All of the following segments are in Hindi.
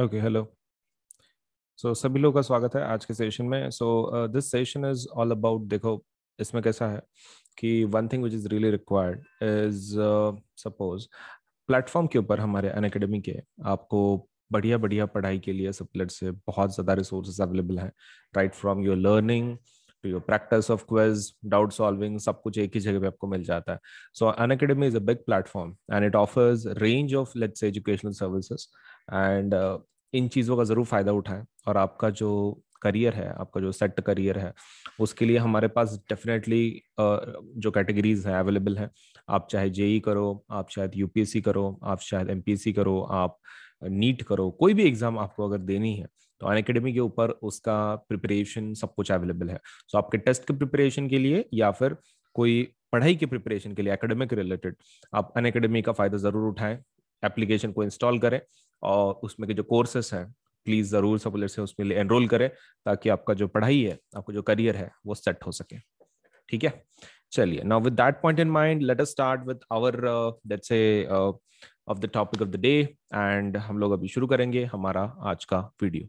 ओके हेलो सो सभी लोगों का स्वागत है आज के सेशन में so this session is all about देखो इसमें कैसा है कि one thing which is really required is suppose platform के ऊपर हमारे अन अकेडमी के आपको बढ़िया बढ़िया पढ़ाई के लिए सबलेट से बहुत ज़्यादा रिसोर्सेज अवेलेबल हैं right from your learning practice of practice doubt solving सब कुछ एक ही जगह पे आपको मिल जाता है so Unacademy is a big platform and it offers range of lots educational services and इन चीज़ों का ज़रूर फ़ायदा उठाएं और आपका जो करियर है आपका जो सेट करियर है उसके लिए हमारे पास डेफिनेटली uh, जो कैटेगरीज हैं अवेलेबल हैं आप चाहे जेई e करो आप शायद यूपीएससी करो आप शायद एमपीएससी करो आप नीट करो कोई भी एग्ज़ाम आपको अगर देनी है तो अन अकेडमी के ऊपर उसका प्रिपरेशन सब कुछ अवेलेबल है सो so, आपके टेस्ट के प्रिपरेशन के लिए या फिर कोई पढ़ाई के प्रिपरेशन के लिए एकेडमिक रिलेटेड आप अन अकेडमी का फ़ायदा ज़रूर उठाएं एप्लीकेशन को इंस्टॉल करें और उसमें के जो कोर्सेस हैं प्लीज़ ज़रूर सब से उसमें लिए एनरोल करें ताकि आपका जो पढ़ाई है आपका जो करियर है वो सेट हो सके ठीक है चलिए now with that point in mind let us start with our let's say of the topic of the day and हम लोग अभी शुरू करेंगे हमारा आज का वीडियो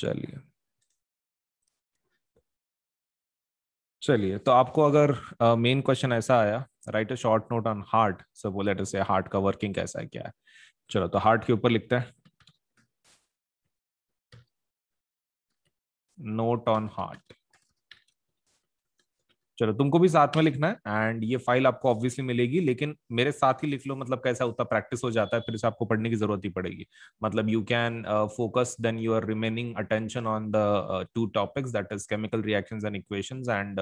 चलिए चलिए तो आपको अगर मेन uh, क्वेश्चन ऐसा आया right a short note on heart suppose letter से हार्ट का वर्किंग कैसा है क्या है चलो तो हार्ट के ऊपर लिखते हैं नोट ऑन हार्ट चलो तुमको भी साथ में लिखना है एंड ये फाइल आपको ऑब्वियसली मिलेगी लेकिन मेरे साथ ही लिख लो मतलब कैसा उतना प्रैक्टिस हो जाता है फिर इसे आपको पढ़ने की जरूरत ही पड़ेगी मतलब you can focus then your remaining attention on the two topics that is chemical reaction and equation and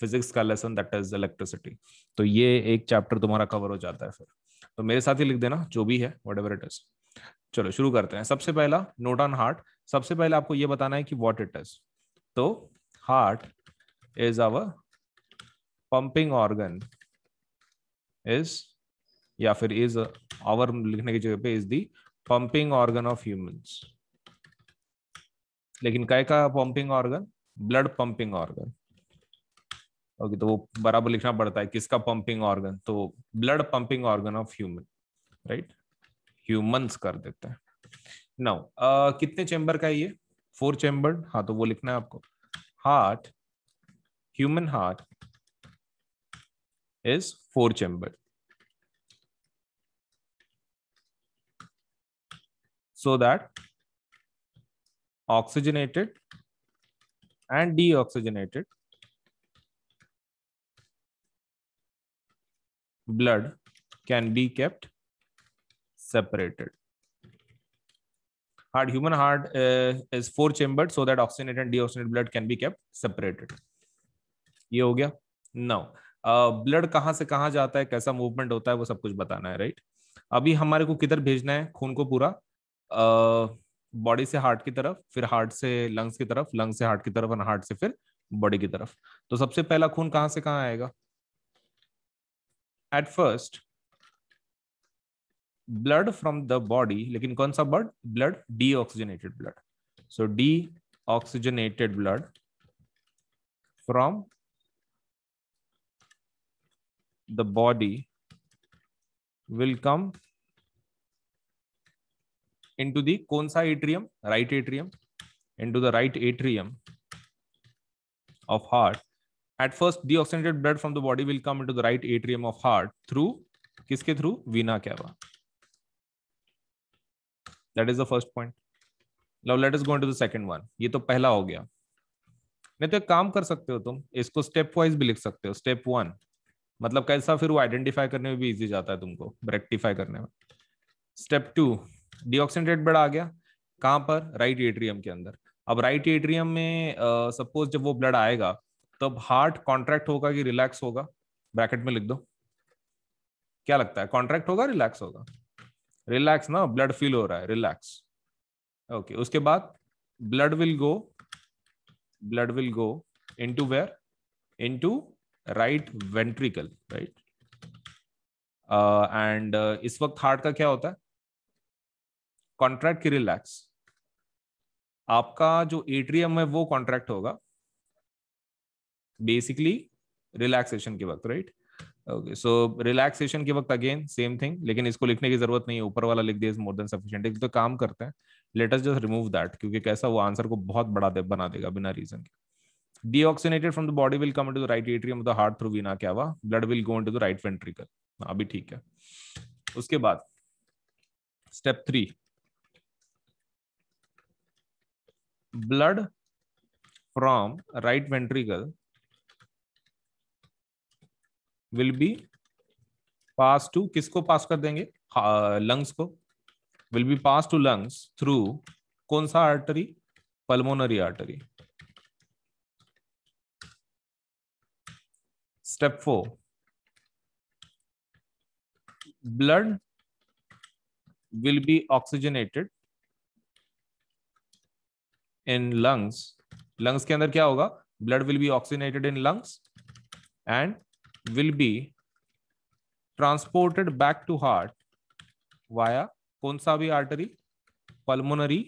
physics का लेसन दैट इज इलेक्ट्रिसिटी तो ये एक चैप्टर तुम्हारा कवर हो जाता है फिर तो मेरे साथ ही लिख देना जो भी है वट एवर इट इज चलो शुरू करते हैं सबसे पहला नोट ऑन हार्ट सबसे पहले आपको ये बताना है कि वॉट इट इज तो heart is our pumping organ is या फिर इज आवर लिखने की जगह पे is the pumping organ of humans लेकिन कह का pumping organ blood pumping organ okay तो वो बराबर लिखना पड़ता है किसका पंपिंग ऑर्गन तो blood pumping organ of human right humans कर देते हैं नाउ कितने चैम्बर का है ये फोर चैम्बर हाँ तो वो लिखना है आपको heart human heart is four chambered. So that oxygenated and deoxygenated blood can be kept separated. Heart, human heart uh, is four chambered so that oxygenated and deoxygenated blood can be kept separated. ये हो गया now ब्लड कहाँ से कहाँ जाता है कैसा मूवमेंट होता है वो सब कुछ बताना है राइट अभी हमारे को किधर भेजना है खून को पूरा बॉडी से हार्ट की तरफ फिर हार्ट से लंग्स की तरफ लंग्स से हार्ट की तरफ और हार्ट से फिर बॉडी की तरफ तो सबसे पहला खून कहाँ से कहाँ आएगा at first blood from the body लेकिन कौन सा blood blood oxygenated blood so deoxygenated blood from the body will come into the Konsa atrium, right atrium, into the right atrium of heart. At first, deoxygenated blood from the body will come into the right atrium of heart through किसके through vena cava that is the first point now let us go into the second one ये तो पहला हो गया नहीं तो काम कर सकते हो तुम इसको स्टेप वाइज भी लिख सकते हो स्टेप वन मतलब कैसा फिर वो आइडेंटिफाई करने में भी इजी जाता है तुमको रेक्टिफाई करने में स्टेप टू डिऑक्सीन रेट आ गया कहाँ पर राइट एट्रियम के अंदर अब राइट एट्रियम में सपोज जब वो ब्लड आएगा तब हार्ट कॉन्ट्रैक्ट होगा कि रिलैक्स होगा ब्रैकेट में लिख दो क्या लगता है कॉन्ट्रैक्ट होगा रिलैक्स होगा रिलैक्स ना ब्लड फील हो रहा है रिलैक्स ओके okay, उसके बाद blood will go blood will go into where into right ventricle right and इस वक्त हार्ट का क्या होता है कॉन्ट्रैक्ट की रिलैक्स आपका जो एट्रियम है वो कॉन्ट्रैक्ट होगा बेसिकली रिलैक्सेशन के वक्त राइट ओके सो रिलैक्सेशन के वक्त अगेन सेम थिंग लेकिन इसको लिखने की जरूरत नहीं है ऊपर वाला लिख दिया मोर देन सफिशियंट एक तो काम करते हैं लेटस जस्ट रिमूव दैट क्योंकि कैसा वो आंसर को बहुत बड़ा दे, बना देगा बिना रीजन के deoxygenated from the body will come into the right atrium of the heart through vena cava blood will go into the right ventricle अभी ठीक है उसके बाद step three blood from right ventricle will be pass to किसको पास कर देंगे लंग्स को will be pass to lungs through कौन सा artery pulmonary artery step 4 blood will be oxygenated in lungs lungs के अंदर क्या होगा blood will be oxygenated in lungs and will be transported back to heart via कौन सा भी artery pulmonary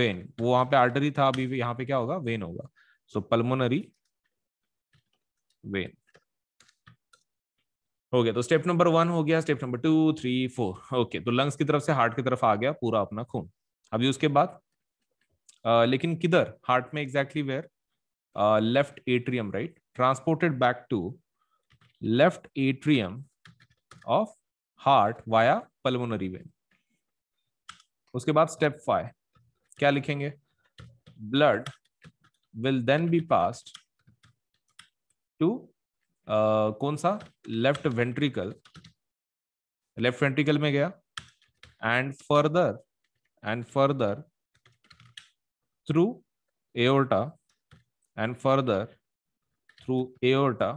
vein वो वहां पे artery था अभी यहाँ पे क्या होगा vein होगा so pulmonary vein हो गया तो स्टेप नंबर वन हो गया step number two three four okay तो लंग्स की तरफ से हार्ट की तरफ आ गया पूरा अपना खून अभी उसके बाद आ, लेकिन किधर हार्ट में exactly where left atrium right transported back to left atrium of heart via pulmonary vein उसके बाद स्टेप फाइव क्या लिखेंगे blood will then be passed to कौन सा लेफ्ट वेंट्रिकल लेफ्ट वेंट्रिकल में गया and further and further through aorta and further through aorta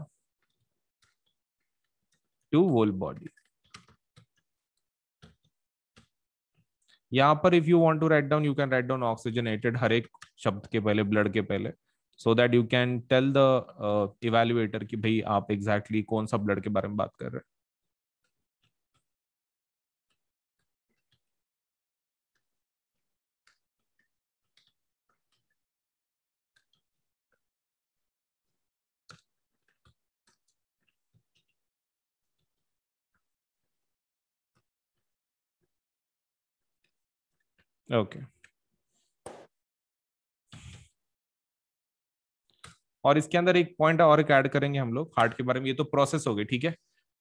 to whole body यहां पर if you want to write down you can write down oxygenated हर एक शब्द के पहले ब्लड के पहले so that you can tell the evaluator कि भाई आप एग्जैक्टली exactly कौन सा ब्लड के बारे में बात कर रहे हैं Okay. और इसके अंदर एक पॉइंट और एक ऐड करेंगे हम लोग हार्ट के बारे में ये तो प्रोसेस हो गई ठीक है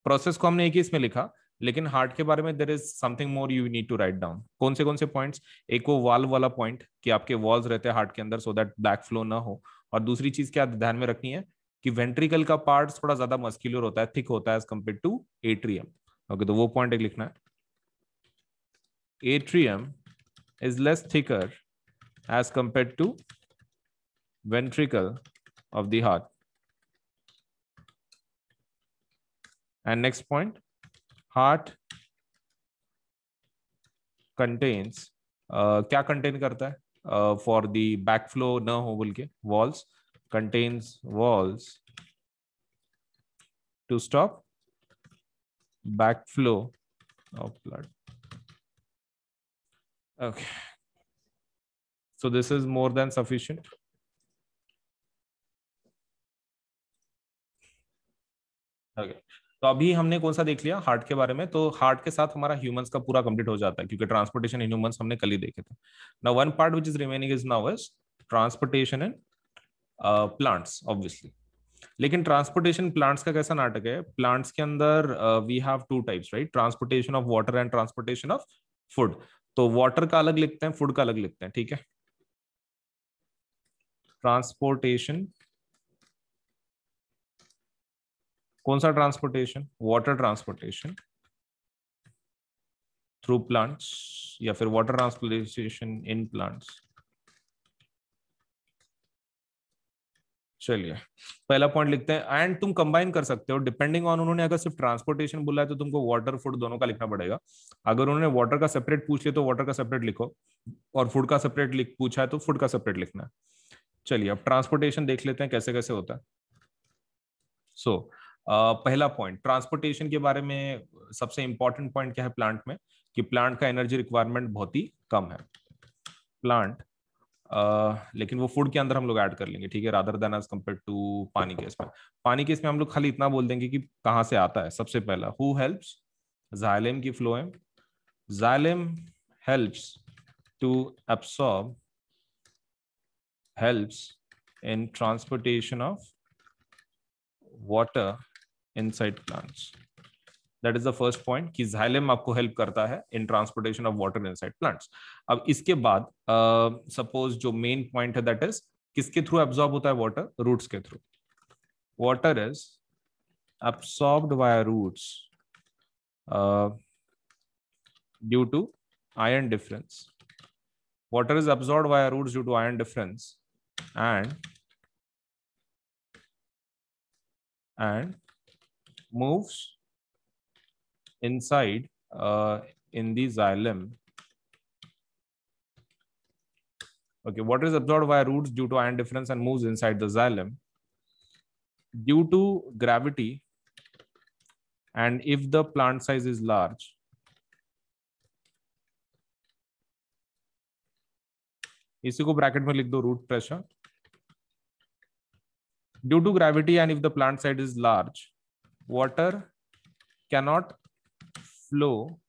प्रोसेस को हमने एक ही इसमें लिखा लेकिन हार्ट के बारे में there is something more you need to write down कौन से कौन से पॉइंट्स एक वो वाल्व वाला पॉइंट कि आपके वॉल्स रहते हैं हार्ट के अंदर सो दैट बैक फ्लो ना हो और दूसरी चीज क्या ध्यान में रखनी है कि वेंट्रिकल का पार्ट थोड़ा ज्यादा मस्क्यूलर होता है थिक होता है as compared to atrium okay तो वो पॉइंट एक लिखना है atrium is less thicker as compared to ventricle of the heart. And next point, heart contains, uh, क्या contain करता है? Uh, for the backflow ना no, बोल walls contains walls to stop backflow of blood. Okay. So this is more than sufficient. Okay तो अभी हमने कौन सा देख लिया हार्ट के बारे में तो हार्ट के साथ हमारा ह्यूमंस का पूरा कंप्लीट हो जाता है क्योंकि ट्रांसपोर्टेशन इन ह्यूमंस हमने कल ही देखे थे now one part which is remaining is now is transportation and plants obviously लेकिन ट्रांसपोर्टेशन प्लांट्स का कैसा नाटक है प्लांट्स के अंदर we have two types right transportation of water and transportation of food तो वाटर का अलग लिखते हैं फूड का अलग लिखते हैं ठीक है ट्रांसपोर्टेशन कौन सा transportation water transportation through plants या फिर वाटर ट्रांसपोर्टेशन इन प्लांट्स चलिए पहला पॉइंट लिखते हैं एंड तुम कंबाइन कर सकते हो डिपेंडिंग ऑन उन्होंने अगर सिर्फ ट्रांसपोर्टेशन बोला है तो तुमको वाटर फूड दोनों का लिखना पड़ेगा अगर उन्होंने वाटर का सेपरेट पूछ लिया तो वाटर का सेपरेट लिखो और फूड का सेपरेट लिख पूछा है तो फूड का सेपरेट लिखना है चलिए अब ट्रांसपोर्टेशन देख लेते हैं कैसे कैसे होता है सो so, पहला पॉइंट ट्रांसपोर्टेशन के बारे में सबसे इंपॉर्टेंट पॉइंट क्या है प्लांट में कि प्लांट का एनर्जी रिक्वायरमेंट बहुत ही कम है प्लांट लेकिन वो फूड के अंदर हम लोग ऐड कर लेंगे ठीक है rather than as compared to पानी के इसमें पानी के इसमें हम लोग खाली इतना बोल देंगे कि कहाँ से आता है सबसे पहला हु हेल्प्स जायलेम की phloem xylem helps to absorb helps in transportation of water inside plants that is the first point कि जाइलम आपको हेल्प करता है in transportation of water inside plants अब इसके बाद सपोज uh, जो मेन पॉइंट है दैट इज किसके थ्रू एब्जॉर्ब होता है वाटर रूट्स के through water is absorbed via roots uh, due to iron difference water is absorbed via roots due to iron difference and and moves inside uh, in the xylem. Okay, water is absorbed via roots due to ion difference and moves inside the xylem. Due to gravity, and if the plant size is large, इसी को ब्रैकेट में लिख दो root pressure due to gravity and if the plant side is large water cannot flow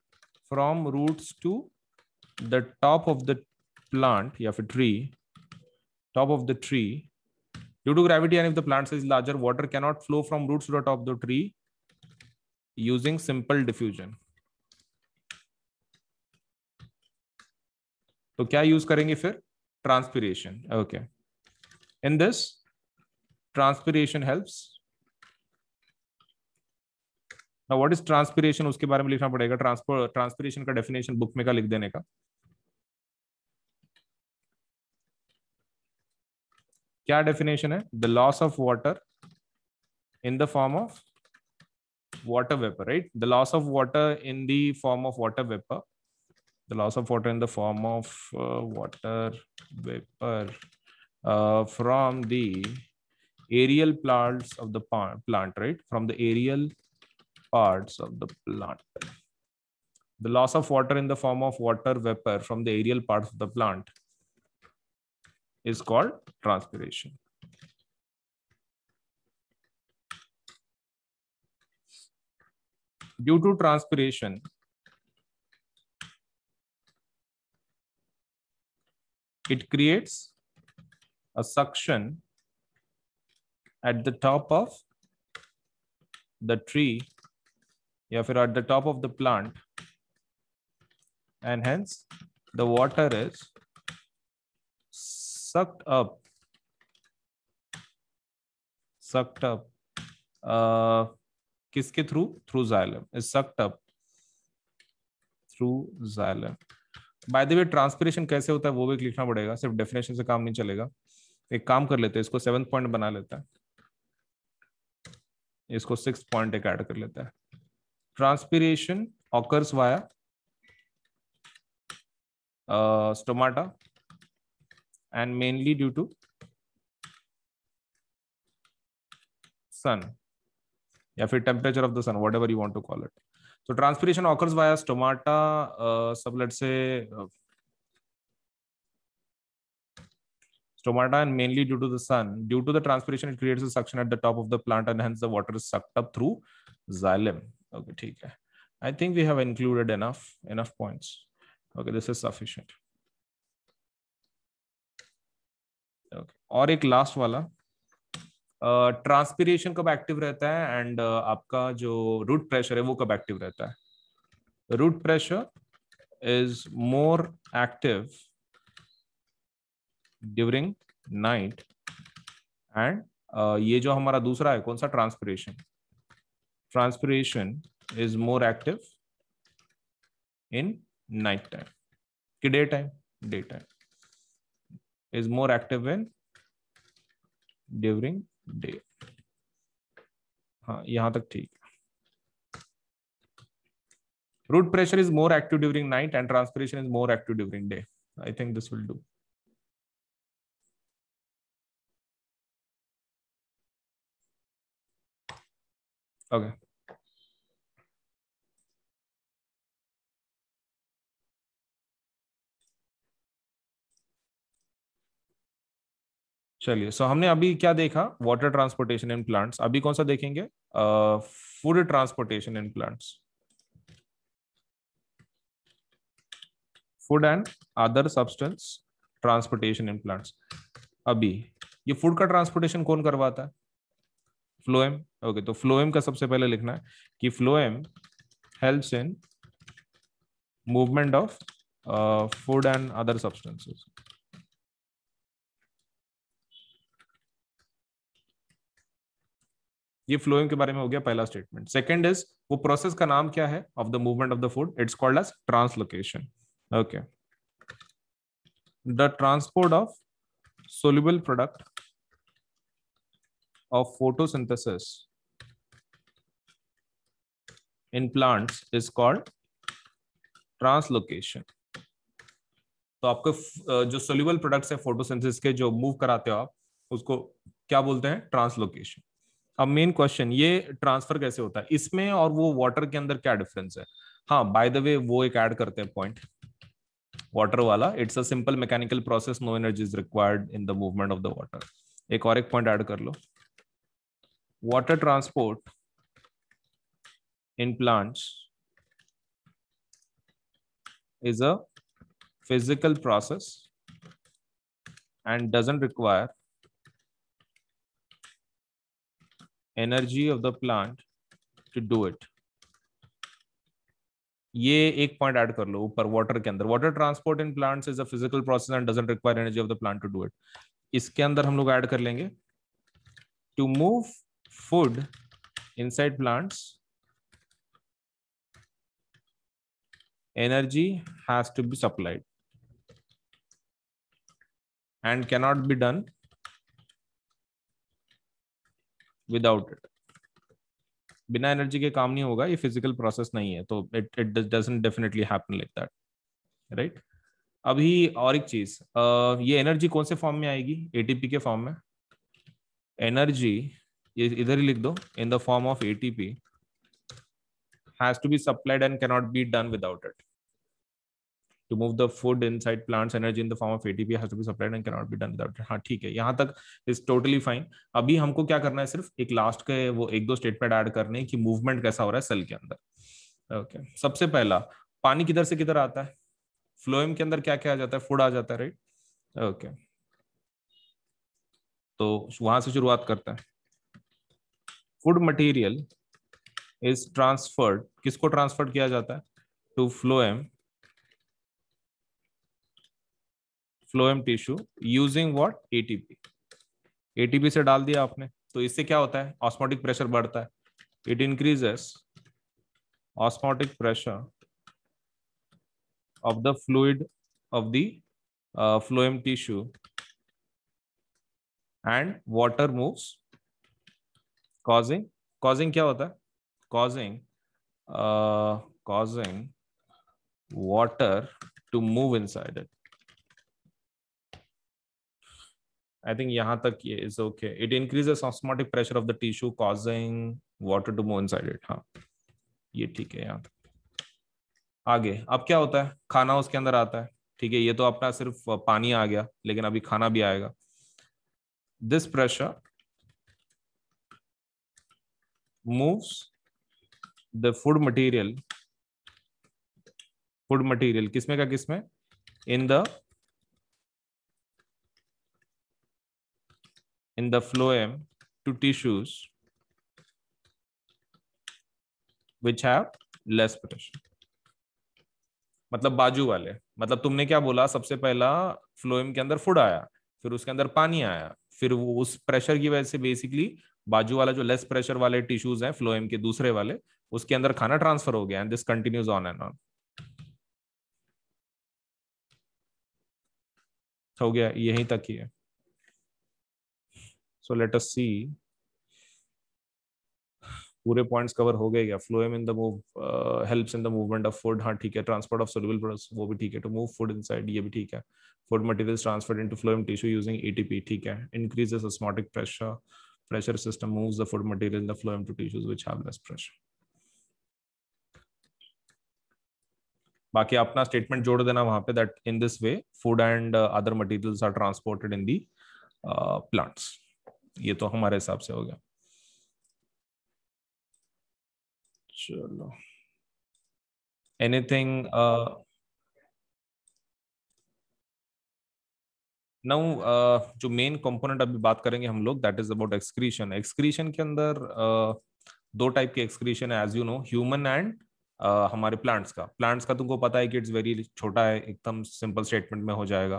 from roots to the top of the plant, you have a tree, top of the tree. Due to gravity and if the plant size is larger, water cannot flow from roots to the top of the tree using simple diffusion. तो क्या use करेंगे फिर transpiration. Okay, in this, transpiration helps. ना व्हाट इज ट्रांसपीरेशन उसके बारे में लिखना पड़ेगा ट्रांसपोर ट्रांसपीरेशन का डेफिनेशन बुक में का लिख देने का क्या डेफिनेशन है the loss of water in the form of water vapour right the loss of water in the form of water vapour the loss of water in the form of water vapour from the aerial plants of the plant right from the aerial parts of the plant. The loss of water in the form of water vapor from the aerial parts of the plant is called transpiration. Due to transpiration, it creates a suction at the top of the tree या फिर at the top of the plant and hence the water is sucked up sucked up किसके through through xylem is sucked up through xylem by the way transpiration कैसे होता है वो भी लिखना पड़ेगा सिर्फ डेफिनेशन से काम नहीं चलेगा एक काम कर लेते हैं इसको सेवन पॉइंट बना लेता है इसको सिक्स पॉइंट एक ऐड कर लेता है transpiration occurs via uh, stomata and mainly due to sun. Yeah, fit temperature of the sun, whatever you want to call it. So transpiration occurs via stomata, uh, so let's say uh, stomata and mainly due to the sun. Due to the transpiration, it creates a suction at the top of the plant and hence the water is sucked up through xylem. Okay ठीक है I think we have included enough enough points okay this is sufficient और एक लास्ट वाला ट्रांसपीरेशन uh, कब एक्टिव रहता है एंड uh, आपका जो रूट प्रेशर है वो कब एक्टिव रहता है root pressure is more active during night and ये जो हमारा दूसरा है कौन सा transpiration transpiration is more active in nighttime. Okay, daytime, daytime is more active when during day. हाँ यहाँ तक ठीक Root pressure is more active during night and transpiration is more active during day. I think this will do. Okay. चलिए सो so हमने अभी क्या देखा वाटर ट्रांसपोर्टेशन इन प्लांट्स अभी कौन सा देखेंगे food transportation in plants food and other substance transportation in plants अभी ये फूड का ट्रांसपोर्टेशन कौन करवाता है फ्लोएम ओके तो फ्लोएम का सबसे पहले लिखना है कि phloem helps in movement of food and other substances ये फ्लोएम के बारे में हो गया पहला स्टेटमेंट सेकंड इज वो प्रोसेस का नाम क्या है of the movement of the food it's called as translocation okay the transport of soluble product of photosynthesis in plants is called translocation. तो आपके जो सोल्यूबल प्रोडक्ट्स है फोटोसिंथेसिस के जो मूव कराते हो आप उसको क्या बोलते हैं ट्रांसलोकेशन अब मेन क्वेश्चन ये ट्रांसफर कैसे होता है इसमें और वो वाटर के अंदर क्या डिफरेंस है हाँ बाय द वे वो एक ऐड करते हैं पॉइंट वाटर वाला it's a simple mechanical process no energy is required in the movement of the water एक और एक पॉइंट ऐड कर लो water transport in plants is a physical process and doesn't require energy of the plant to do it. ये एक पॉइंट ऐड कर लो ऊपर वाटर के अंदर water transport in plants is a physical process and doesn't require energy of the plant to do it इसके अंदर हम लोग ऐड कर लेंगे to move food inside plants energy has to be supplied and cannot be done without it बिना एनर्जी के काम नहीं होगा ये फिजिकल प्रोसेस नहीं है तो it it definitely happen like that right अभी और एक चीज ये एनर्जी कौन से फॉर्म में आएगी एटीपी के फॉर्म में एनर्जी ये इधर ही लिख दो in the form of A T P has to be supplied and cannot be done without it to move the to move the food inside plants energy in the form of ATP has be supplied and cannot be done without it हाँ ठीक है यहाँ तक इज टोटली फाइन अभी हमको क्या करना है सिर्फ एक लास्ट के वो एक दो स्टेटमेंट एड करने की मूवमेंट कैसा हो रहा है सेल के अंदर ओके okay. सबसे पहला पानी किधर से किधर आता है फ्लोएम के अंदर क्या क्या आ जाता है फूड आ जाता है राइट ओके okay. तो वहां से शुरुआत करते हैं फूड मटेरियल इज ट्रांसफर्ड किसको ट्रांसफर्ड किया जाता है to phloem phloem tissue using what ATP ATP से डाल दिया आपने तो इससे क्या होता है ऑस्मोटिक प्रेशर बढ़ता है it increases osmotic pressure of the fluid of the phloem tissue and water water causing causing क्या होता है causing causing water to move inside it I think यहां तक ये is okay it increase osmotic pressure of the tissue causing water to move inside it हाँ ये ठीक है यहाँ आगे अब क्या होता है खाना उसके अंदर आता है ठीक है ये तो अपना सिर्फ uh, पानी आ गया लेकिन अभी खाना भी आएगा this pressure moves the food material food material किसमें का किसमें in the in the phloem to tissues which have less potassium मतलब बाजू वाले मतलब तुमने क्या बोला सबसे पहला फ्लोएम के अंदर फूड आया फिर उसके अंदर पानी आया फिर वो उस प्रेशर की वजह से बेसिकली बाजू वाला जो लेस प्रेशर वाले टिश्यूज हैं फ्लोएम के दूसरे वाले उसके अंदर खाना ट्रांसफर हो गया and this continues on and on हो गया यहीं तक ही है सो लेट अस सी पूरे पॉइंट्स कवर हो गए क्या phloem in the move helps in the movement of food हाँ ठीक है ट्रांसपोर्ट ऑफ सोलेबल प्रोडक्ट्स वो भी ठीक है टू मूव फूड इनसाइड ये भी ठीक है food materials transferred into phloem tissue using ATP ठीक है increases osmotic pressure pressure system moves the food material in the phloem to tissues which have less pressure. baki apna statement jod dena wahan pe that in this way food and uh, other materials are transported in the uh, plants ye to hamare hisab se ho gaya chalo anything uh, now uh, जो मेन कंपोनेंट अभी बात करेंगे हम लोग that is about excretion excretion के अंदर uh, दो टाइप के एक्सक्रीशन है as you know human and हमारे प्लांट्स का प्लांट्स का तुमको पता है कि इट्स वेरी छोटा है एकदम सिंपल स्टेटमेंट में हो जाएगा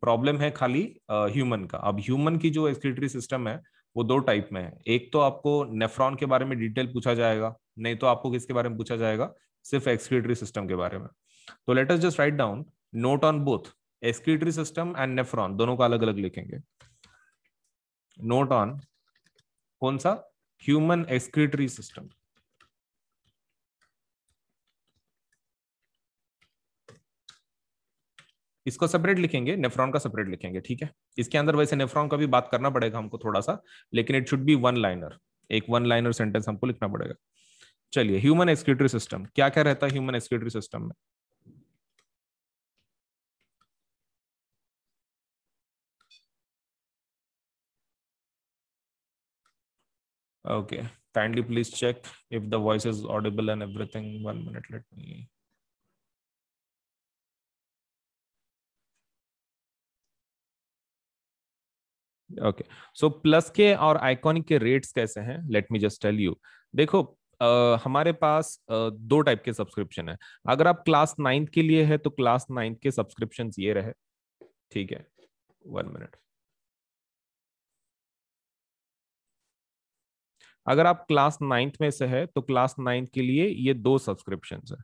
प्रॉब्लम है खाली ह्यूमन uh, का अब ह्यूमन की जो एक्सक्रीटरी सिस्टम है वो दो टाइप में है एक तो आपको नेफ्रॉन के बारे में डिटेल पूछा जाएगा नहीं तो आपको किसके बारे में पूछा जाएगा सिर्फ एक्सक्रीटरी सिस्टम के बारे में तो let us just write down note on both excretory system and nephron दोनों का अलग अलग लिखेंगे नोट ऑन कौन सा ह्यूमन एक्सक्रीटरी सिस्टम इसको सेपरेट लिखेंगे नेफ्रॉन का सेपरेट लिखेंगे ठीक है इसके अंदर वैसे नेफ्रॉन का भी बात करना पड़ेगा हमको थोड़ा सा लेकिन it should be one liner एक वन लाइनर सेंटेंस हमको लिखना पड़ेगा चलिए ह्यूमन एक्सक्रीटरी सिस्टम क्या क्या रहता है ह्यूमन एक्सक्रीटरी सिस्टम में Okay, kindly please check if the voice is audible and everything. One minute, let me. Okay so plus के और आइकॉनिक के रेट्स कैसे हैं let me just tell you देखो Uh, हमारे पास uh, दो टाइप के सब्सक्रिप्शन है अगर आप क्लास नाइन्थ के लिए है तो क्लास नाइन्थ के सब्सक्रिप्शन ये रहे ठीक है वन मिनट अगर आप क्लास नाइन्थ में से है तो क्लास नाइन्थ के लिए ये दो सब्सक्रिप्शन है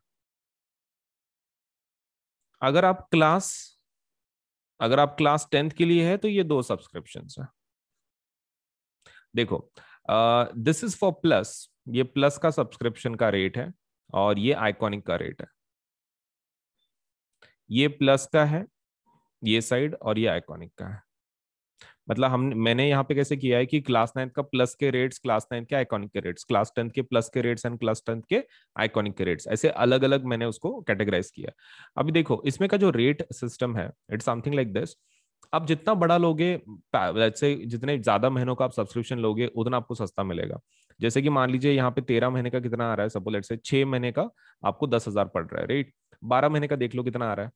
अगर आप क्लास अगर आप क्लास टेंथ के लिए है तो ये दो सब्सक्रिप्शन है देखो दिस इज फॉर प्लस ये प्लस का सब्सक्रिप्शन का रेट है और ये आइकॉनिक का रेट है ये प्लस का है ये साइड और ये आइकॉनिक का है मतलब हम मैंने यहाँ पे कैसे किया है कि क्लास नाइन्थ का प्लस के रेट्स क्लास नाइन्थ के आइकॉनिक के रेट्स क्लास टेंथ के प्लस के रेट्स एंड क्लास टेंथ के आइकॉनिक के रेट्स ऐसे अलग अलग मैंने उसको कैटेगराइज किया अभी देखो इसमें का जो रेट सिस्टम है इट्स समथिंग लाइक दिस अब जितना बड़ा लोगे जैसे जितने ज्यादा महीनों का आप सब्सक्रिप्शन लोगे उतना आपको सस्ता मिलेगा जैसे कि मान लीजिए यहाँ पे तेरह महीने का कितना आ रहा है सपोज लेट से छह महीने का आपको दस हजार पड़ रहा है राइट बारह महीने का देख लो कितना आ रहा है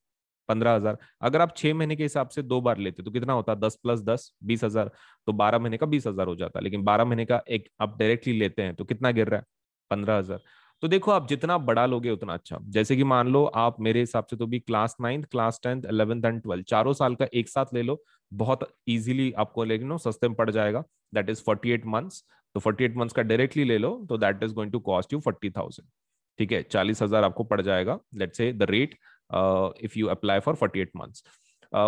पंद्रह हजार अगर आप छह महीने के हिसाब से दो बार लेते तो कितना होता दस प्लस दस बीस हजार तो बारह महीने का बीस हजार हो जाता लेकिन बारह महीने का एक आप डायरेक्टली लेते हैं तो कितना गिर रहा है पंद्रह हजार तो देखो आप जितना बड़ा लोगे उतना अच्छा जैसे कि मान लो आप मेरे हिसाब से तो भी class ninth class tenth eleventh and twelfth चारों साल का एक साथ ले लो बहुत इजीली आपको लेकिन सस्ते में पड़ जाएगा that is forty eight months तो फोर्टी एट मंथ्स का डायरेक्टली ले लो तो that is going to cost you forty thousand ठीक है चालीस हजार आपको पड़ जाएगा let's say the rate if you apply for eight months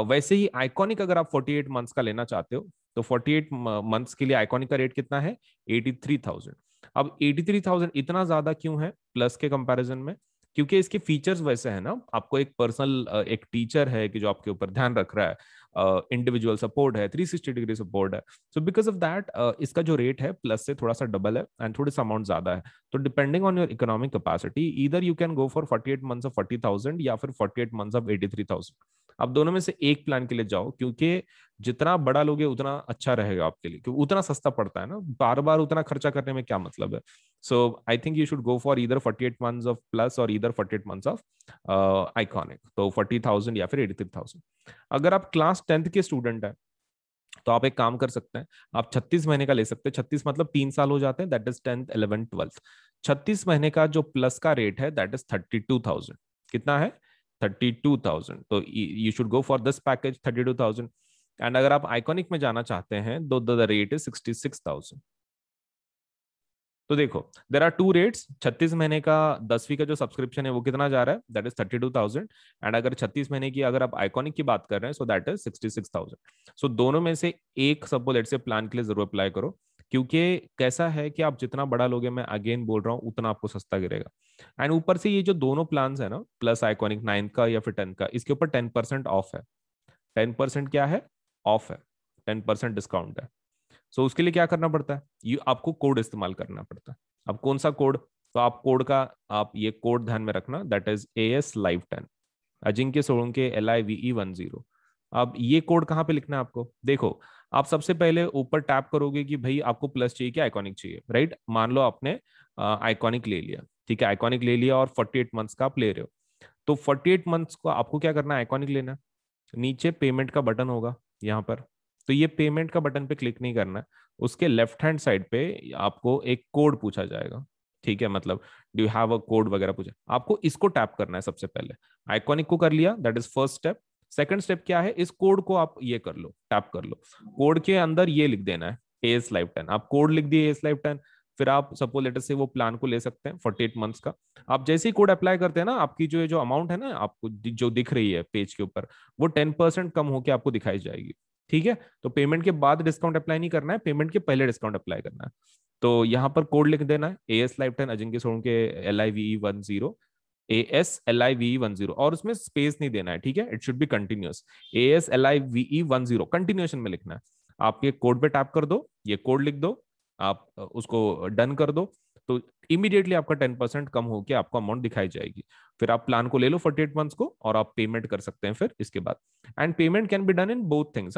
वैसे ही आइकॉनिक अगर आप एट मंथ्स का लेना चाहते हो तो फोर्टी एट मंथ्स के लिए आइकॉनिक का रेट कितना है एटी थ्री थाउजेंड अब एटी थ्री थाउजेंड इतना ज्यादा क्यों है प्लस के कंपेरिजन में क्योंकि इसके फीचर्स वैसे है ना आपको एक पर्सनल uh, एक टीचर है कि जो आपके ऊपर ध्यान रख रहा है इंडिविजुअल uh, सपोर्ट है थ्री सिक्सटी डिग्री सपोर्ट है सो बिकॉज ऑफ दैट इसका जो रेट है प्लस से थोड़ा सा डबल है एंड थोड़ा सा अमाउंट ज्यादा है तो depending on your economic capacity इधर you can go for forty eight month of thousand या फिर forty eight month of thousand आप दोनों में से एक प्लान के लिए जाओ क्योंकि जितना बड़ा लोगे उतना अच्छा रहेगा आपके लिए क्योंकि उतना सस्ता पड़ता है ना बार बार उतना खर्चा करने में क्या मतलब है so I think you should go for इधर एट मंथ ऑफ प्लस और इधर एट मंथ ऑफ आइकॉनिक तो फोर्टी थाउजेंड या फिर एटी थ्री थाउजेंड अगर आप क्लास टेंथ के स्टूडेंट हैं तो आप एक काम कर सकते हैं आप छत्तीस महीने का ले सकते हैं छत्तीस मतलब तीन साल हो जाते हैं that is tenth eleven twelfth छत्तीस महीने का जो प्लस का रेट है that is thirty two thousand कितना है 32000 तो you should go for this package 32000 and अगर आप आइकॉनिक में जाना चाहते हैं तो द रेट इज 66000 तो देखो देर आर टू रेट्स 36 महीने का दसवीं का जो सब्सक्रिप्शन है वो कितना जा रहा है दैट इज 32,000 एंड अगर 36 महीने की अगर आप आइकॉनिक की बात कर रहे हैं so that is sixty so दोनों में से एक सबको लेट से प्लान के लिए जरूर अप्लाई करो क्योंकि कैसा है कि आप जितना बड़ा लोगे मैं अगेन बोल रहा हूँ उतना आपको सस्ता गिरेगा एंड ऊपर से ये जो दोनों प्लान है ना प्लस आइकॉनिक नाइन्थ का या फिर टेंथ का इसके ऊपर टेन परसेंट ऑफ है टेन परसेंट क्या है ऑफ है टेन परसेंट डिस्काउंट है सो so, उसके लिए क्या करना पड़ता है ये आपको कोड इस्तेमाल करना पड़ता है अब कौन सा कोड तो आप कोड का आप ये कोड ध्यान में रखना that is A S live ten Ajinkya Solanke L I V E one zero अब ये कोड कहाँ पे लिखना है आपको देखो आप सबसे पहले ऊपर टैप करोगे कि भाई आपको प्लस चाहिए कि आइकॉनिक चाहिए राइट मान लो आपने आइकॉनिक ले लिया ठीक है आइकॉनिक ले लिया और 48 मंथ्स का आप ले रहे हो तो 48 मंथ्स को आपको क्या करना है आइकॉनिक लेना नीचे पेमेंट का बटन होगा यहाँ पर तो ये पेमेंट का बटन पे क्लिक नहीं करना है उसके लेफ्ट हैंड साइड पे आपको एक कोड पूछा जाएगा ठीक है मतलब डू हैव अ कोड वगैरह पूछा आपको इसको टैप करना है सबसे पहले आइकॉनिक को कर लिया that is first step second step क्या है इस कोड को आप ये कर लो टैप कर लो कोड के अंदर ये लिख देना है एस लाइफ टेन आप कोड लिख दिए एस लाइफ टेन फिर आप सपोज लेटर से वो प्लान को ले सकते हैं फोर्टी एट मंथ्स का आप जैसे ही कोड अप्लाई करते हैं ना आपकी जो ये जो अमाउंट है ना आपको जो दिख रही है पेज के ऊपर वो टेन परसेंट कम होकर आपको दिखाई जाएगी ठीक है तो पेमेंट के बाद डिस्काउंट अप्लाई नहीं करना है पेमेंट के पहले डिस्काउंट अप्लाई करना है तो यहाँ पर कोड लिख देना है A S life ten Ajinkya Solanke L I V one zero A S L I V one zero और उसमें स्पेस नहीं देना है ठीक है it should be continuous A S L I V one zero continuation में लिखना है आप ये कोड पे टैप कर दो ये कोड लिख दो आप उसको डन कर दो तो इमीडिएटली आपका टेन परसेंट कम होकर आपको अमाउंट दिखाई जाएगी फिर आप प्लान को ले लो फोर्टी एट मंथ्स को और आप पेमेंट कर सकते हैं फिर इसके बाद and payment can be done in both things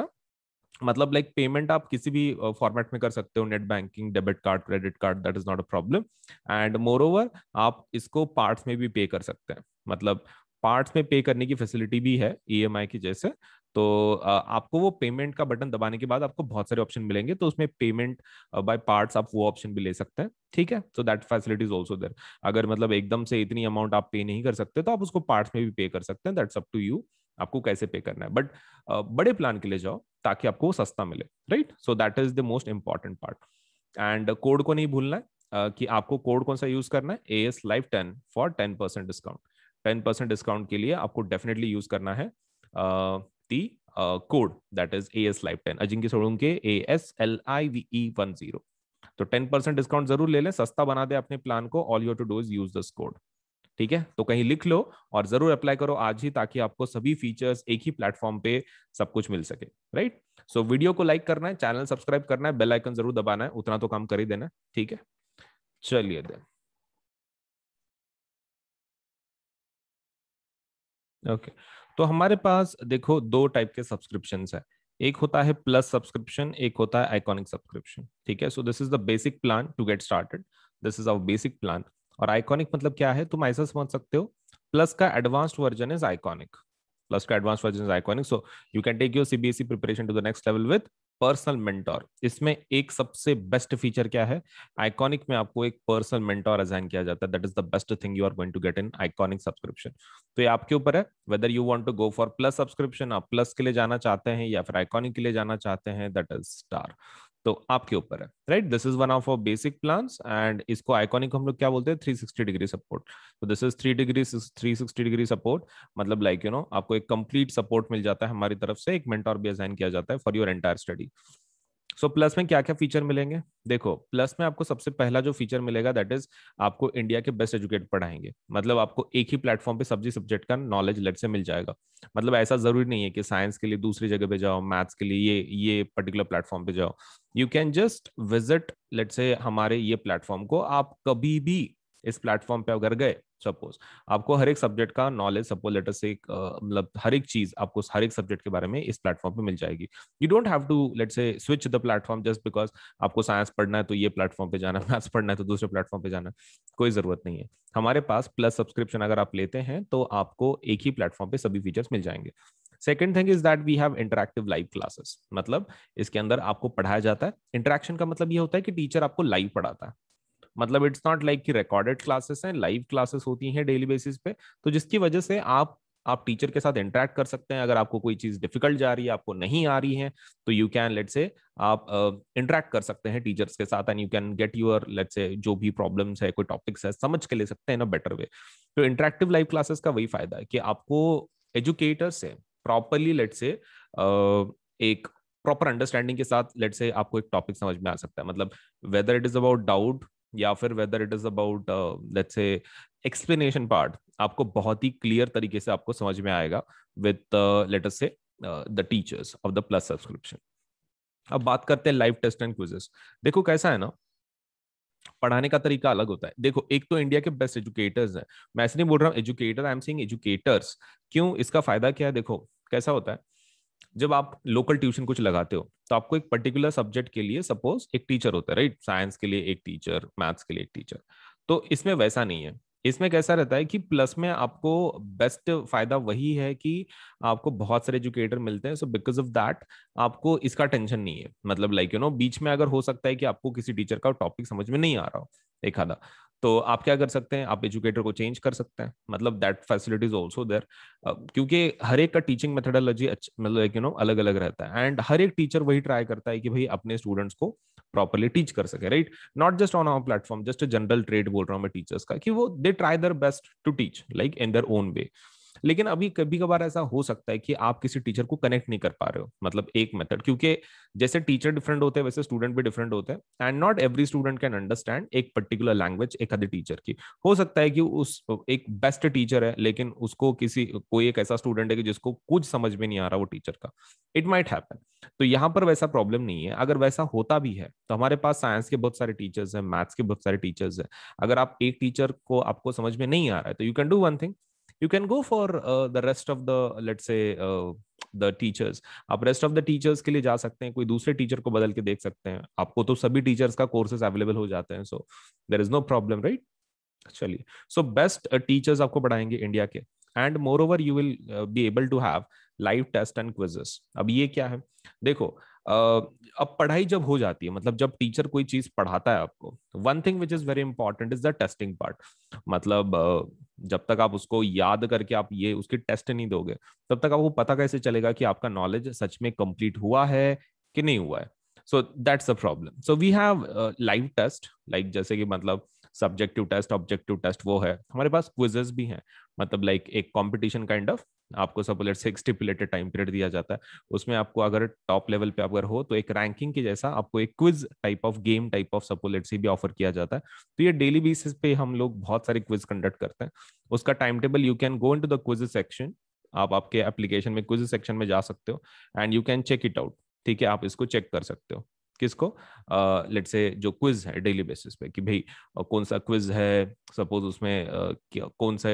मतलब लाइक पेमेंट आप किसी भी फॉर्मेट में कर सकते हो net banking debit card credit card that is not a problem and moreover आप इसको पार्ट्स में भी पे कर सकते हैं मतलब पार्ट्स में पे करने की फैसिलिटी भी है ई e की जैसे तो आपको वो पेमेंट का बटन दबाने के बाद आपको बहुत सारे ऑप्शन मिलेंगे तो उसमें पेमेंट बाय पार्ट्स आप वो ऑप्शन भी ले सकते हैं ठीक है so that facility is also there अगर मतलब एकदम से इतनी अमाउंट आप पे नहीं कर सकते तो आप उसको पार्ट्स में भी पे कर सकते हैं दैट्स अप टू यू आपको कैसे पे करना है बट बड़े प्लान के लिए जाओ ताकि आपको सस्ता मिले right so that is the most important part and code को नहीं भूलना है कि आपको कोड कौन सा यूज करना है A S live ten for ten percent discount ten percent discount के लिए आपको डेफिनेटली यूज करना है the code that is A S live ten Ajinkya Solanke A S L I V E one zero तो टेन परसेंट डिस्काउंट जरूर ले लें सस्ता बना दे अपने प्लान को all you to do is use this code ठीक है तो कहीं लिख लो और जरूर अप्लाई करो आज ही ताकि आपको सभी फीचर्स एक ही प्लेटफॉर्म पे सब कुछ मिल सके राइट सो so, वीडियो को लाइक करना है चैनल सब्सक्राइब करना है बेल आइकन जरूर दबाना है उतना तो काम कर ही देना ठीक है चलिए देन ओके तो हमारे पास देखो दो टाइप के सब्सक्रिप्शन है एक होता है प्लस सब्सक्रिप्शन एक होता है आइकॉनिक सब्सक्रिप्शन ठीक है so this is the basic plan to get started this is our basic plan और आइकॉनिक मतलब क्या है तुम ऐसा समझ सकते हो प्लस का advanced version is iconic plus का advance version is iconic so you can take your CBSE preparation to the next level with personal mentor इसमें एक सबसे बेस्ट फीचर क्या है आइकॉनिक में आपको एक पर्सनल मेंटोर असाइन किया जाता है that is the best thing you are going to get in iconic subscription तो ये आपके ऊपर है whether you want to go for plus subscription आप प्लस के लिए जाना चाहते हैं या फिर आइकॉनिक के लिए जाना चाहते हैं दैट इज स्टार तो आपके ऊपर है right this is one of our basic plan and इसको आइकॉनिक हम लोग क्या बोलते हैं थ्री सिक्सटी डिग्री सपोर्ट तो this is three degree three sixty degree support मतलब लाइक यू नो आपको एक कंप्लीट सपोर्ट मिल जाता है हमारी तरफ से एक मेंटोर भी असाइन किया जाता है for your entire study so plus में क्या क्या फीचर मिलेंगे देखो प्लस में आपको सबसे पहला जो फीचर मिलेगा दैट इज आपको इंडिया के बेस्ट एजुकेट पढ़ाएंगे मतलब आपको एक ही प्लेटफॉर्म पे सब्जी सब्जेक्ट का नॉलेज लेट से मिल जाएगा मतलब ऐसा जरूरी नहीं है कि साइंस के लिए दूसरी जगह पे जाओ मैथ्स के लिए ये ये पर्टिकुलर प्लेटफॉर्म पे जाओ you can just visit let's say हमारे ये प्लेटफॉर्म को आप कभी भी इस प्लेटफॉर्म पे अगर गए सपोज आपको हर एक सब्जेक्ट का नॉलेज सपोज लेटर से मतलब हर एक चीज आपको हर एक सब्जेक्ट के बारे में इस प्लेटफॉर्म पे मिल जाएगी you don't have to let's say switch the platform just because आपको साइंस पढ़ना है तो ये प्लेटफॉर्म पे जाना मैथ्स पढ़ना है तो दूसरे प्लेटफॉर्म पे जाना कोई जरूरत नहीं है हमारे पास प्लस सब्सक्रिप्शन अगर आप लेते हैं तो आपको एक ही प्लेटफॉर्म पे सभी फीचर्स मिल जाएंगे second thing is that we have interactive live classes मतलब इसके अंदर आपको पढ़ाया जाता है इंटरेक्शन का मतलब ये होता है कि टीचर आपको लाइव पढ़ाता है मतलब इट्स नॉट लाइक कि रिकॉर्डेड क्लासेस हैं लाइव क्लासेस होती हैं डेली बेसिस पे तो जिसकी वजह से आप आप टीचर के साथ इंटरेक्ट कर सकते हैं अगर आपको कोई चीज डिफिकल्ट जा रही है आपको नहीं आ रही है तो यू कैन लेट से आप इंटरेक्ट uh, कर सकते हैं टीचर्स के साथ and you can get your let's से जो भी प्रॉब्लम्स है कोई टॉपिक्स है समझ के ले सकते हैं ना बेटर वे तो इंटरेक्टिव लाइव क्लासेस का वही फायदा है कि आपको एजुकेटर से प्रॉपरली लेट से एक प्रॉपर अंडरस्टैंडिंग के साथ लेट से आपको एक टॉपिक समझ में आ सकता है मतलब whether it is about doubt या फिर whether it is about let's say explanation part आपको बहुत ही क्लियर तरीके से आपको समझ में आएगा with let's say the teachers of the plus subscription अब बात करते हैं लाइव टेस्ट एंड क्विजेस देखो कैसा है ना पढ़ाने का तरीका अलग होता है देखो एक तो इंडिया के बेस्ट एजुकेटर्स हैं मैं ऐसे नहीं बोल रहा हूँ educator I am saying educators क्यों इसका फायदा क्या है देखो कैसा होता है जब आप लोकल ट्यूशन कुछ लगाते हो तो आपको एक पर्टिकुलर सब्जेक्ट के लिए सपोज एक टीचर होता है राइट साइंस के लिए एक टीचर मैथ्स के लिए एक टीचर तो इसमें वैसा नहीं है इसमें कैसा रहता है कि प्लस में आपको बेस्ट फायदा वही है कि आपको बहुत सारे एजुकेटर मिलते हैं सो बिकॉज ऑफ दैट आपको इसका टेंशन नहीं है मतलब लाइक यू नो बीच में अगर हो सकता है कि आपको किसी टीचर का टॉपिक समझ में नहीं आ रहा हो एक आधा तो आप क्या कर सकते हैं आप एजुकेटर को चेंज कर सकते हैं मतलब दैट फैसिलिटी ऑल्सो देर क्योंकि हर एक का टीचिंग मेथडोलॉजी मतलब यू नो अलग अलग रहता है एंड हर एक टीचर वही ट्राई करता है कि भाई अपने स्टूडेंट्स को प्रॉपरली टीच कर सके right not just on our platform just general trade बोल रहा हूँ मैं टीचर्स का कि वो दे try their best to teach like in their own way लेकिन अभी कभी कभार ऐसा हो सकता है कि आप किसी टीचर को कनेक्ट नहीं कर पा रहे हो मतलब एक मेथड क्योंकि जैसे टीचर डिफरेंट होते हैं वैसे स्टूडेंट भी डिफरेंट होते हैं and not every student can understand एक पर्टिकुलर लैंग्वेज एक अदर टीचर की हो सकता है कि उस एक बेस्ट टीचर है लेकिन उसको किसी कोई एक ऐसा स्टूडेंट है कि जिसको कुछ समझ में नहीं आ रहा वो टीचर का इट माइट हैपन तो यहाँ पर वैसा प्रॉब्लम नहीं है अगर वैसा होता भी है तो हमारे पास साइंस के बहुत सारे टीचर्स हैं मैथ्स के बहुत सारे टीचर्स हैं अगर आप एक टीचर को आपको समझ में नहीं आ रहा है तो you can do one thing you can go for the rest of the let's say the teachers आप रेस्ट ऑफ द टीचर्स के लिए जा सकते हैं कोई दूसरे टीचर को बदल के देख सकते हैं आपको तो सभी टीचर्स का कोर्सेज अवेलेबल हो जाते हैं so there is no problem right चलिए सो बेस्ट टीचर्स आपको पढ़ाएंगे इंडिया के and moreover you will be able to have live test and quizzes अब ये क्या है देखो अब पढ़ाई जब हो जाती है मतलब जब टीचर कोई चीज पढ़ाता है आपको one thing which is very important is the testing part मतलब जब तक आप उसको याद करके आप ये उसकी टेस्ट नहीं दोगे तब तक आपको पता कैसे चलेगा कि आपका नॉलेज सच में कंप्लीट हुआ है कि नहीं हुआ है so that's a problem so we have live test like जैसे कि मतलब सब्जेक्टिव टेस्ट ऑब्जेक्टिव टेस्ट वो है हमारे पास क्विजेस भी हैं मतलब लाइक like, एक कॉम्पिटिशन काइंड ऑफ आपको सपोलेट से एक स्टिपुलेटेड टाइम पीरियड दिया जाता है उसमें आपको अगर टॉप लेवल पे अगर हो तो एक रैंकिंग के जैसा आपको एक quiz type of game type of सपोलेट से भी ऑफर किया जाता है तो ये डेली बेसिस पे हम लोग बहुत सारे क्विज कंडक्ट करते हैं उसका time table you can go into the quiz section आप आपके एप्लीकेशन में क्विज सेक्शन में जा सकते हो and you can check it out ठीक है आप इसको चेक कर सकते हो किसको लेट uh, से जो क्विज है डेली बेसिस पे कि भाई कौन सा क्विज है सपोज उसमें uh, कौन से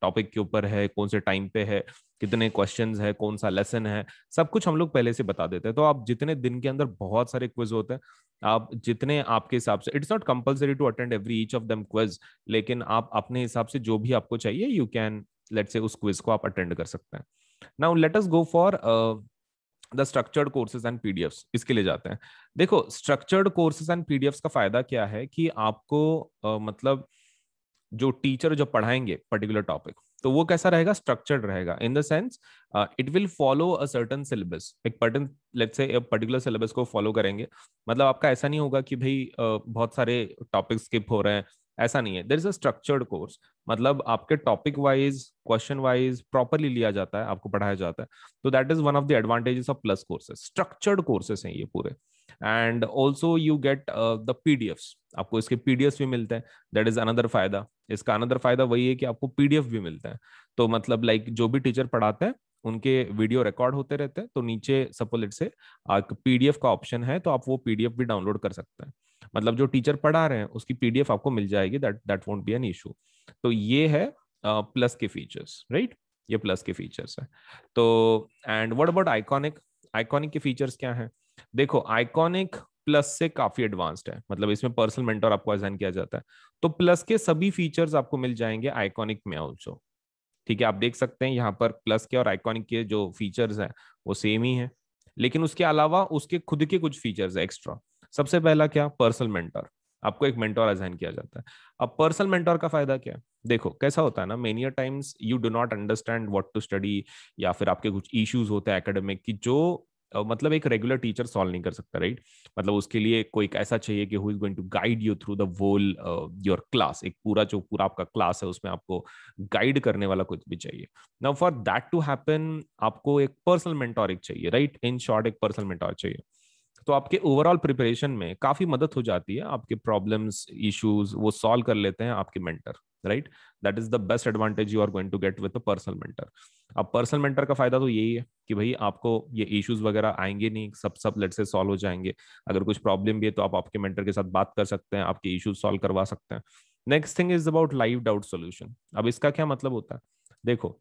टॉपिक uh, के ऊपर है कौन से टाइम पे है कितने क्वेश्चंस है कौन सा लेसन है सब कुछ हम लोग पहले से बता देते हैं तो आप जितने दिन के अंदर बहुत सारे क्विज होते हैं आप जितने आपके हिसाब से it's not compulsory to attend every each of them quiz लेकिन आप अपने हिसाब से जो भी आपको चाहिए यू कैन लेट से उस क्विज को आप अटेंड कर सकते हैं now let us go for the structured courses and PDFs इसके लिए जाते हैं देखो स्ट्रक्चर्ड कोर्सेज एंड पीडीएफ्स का फायदा क्या है कि आपको uh, मतलब जो टीचर जो पढ़ाएंगे पर्टिकुलर टॉपिक तो वो कैसा रहेगा स्ट्रक्चर्ड रहेगा in the sense it will follow a certain syllabus एक पर्टन लेट से पर्टिकुलर सिलेबस को फॉलो करेंगे मतलब आपका ऐसा नहीं होगा कि भाई uh, बहुत सारे टॉपिक स्किप हो रहे हैं ऐसा नहीं है there is a structured course मतलब आपके topic wise question wise properly लिया जाता है आपको पढ़ाया जाता है तो that is one of the advantages of Plus courses structured courses हैं ये पूरे and also you get the PDF आपको इसके पीडीएफ भी मिलते हैं दैट इज अनदर फायदा इसका अनदर फायदा वही है कि आपको पीडीएफ भी मिलता है तो मतलब लाइक like, जो भी टीचर पढ़ाते हैं उनके वीडियो रिकॉर्ड होते रहते हैं तो नीचे सपोज से पीडीएफ का ऑप्शन है तो आप वो पीडीएफ भी डाउनलोड कर सकते हैं मतलब जो टीचर पढ़ा रहे हैं उसकी पीडीएफ आपको मिल जाएगी that that won't be an issue तो ये है प्लस के फीचर्स राइट ये प्लस के फीचर्स है तो and what about Iconic Iconic के फीचर्स क्या है देखो आइकॉनिक प्लस से काफी एडवांस्ड है मतलब इसमें पर्सनल मेंटर आपको असाइन किया जाता है तो प्लस के सभी फीचर्स आपको मिल जाएंगे आइकॉनिक में ऑल्सो ठीक है आप देख सकते हैं यहाँ पर प्लस के और आइकॉनिक के जो फीचर्स हैं वो सेम ही है लेकिन उसके अलावा उसके खुद के कुछ फीचर्स है एक्स्ट्रा सबसे पहला क्या पर्सनल मेंटोर आपको एक मेंटोर असाइन किया जाता है अब पर्सनल मेंटोर का फायदा क्या है देखो कैसा होता है ना many times you do not understand what to study या फिर आपके कुछ इश्यूज होते हैं एकेडमिक की जो मतलब एक रेगुलर टीचर सॉल्व नहीं कर सकता राइट मतलब उसके लिए कोई ऐसा चाहिए कि who is going to guide you through the whole your class एक पूरा जो पूरा आपका क्लास है उसमें आपको गाइड करने वाला कुछ भी चाहिए now for that to happen आपको एक पर्सनल मेंटोरिक एक चाहिए राइट इन शॉर्ट एक पर्सनल मेंटोर चाहिए तो आपके ओवरऑल प्रिपरेशन में काफी मदद हो जाती है आपके प्रॉब्लम्स इश्यूज वो सॉल्व कर लेते हैं आपके mentor right that is the best advantage you are going to get with a personal mentor अब पर्सनल मेंटर का फायदा तो यही है कि भाई आपको ये इश्यूज वगैरह आएंगे नहीं सब सब लेट से सॉल्व हो जाएंगे अगर कुछ प्रॉब्लम भी है तो आप आपके मेंटर के साथ बात कर सकते हैं आपके इश्यूज सॉल्व करवा सकते हैं next thing is about live doubt solution अब इसका क्या मतलब होता है देखो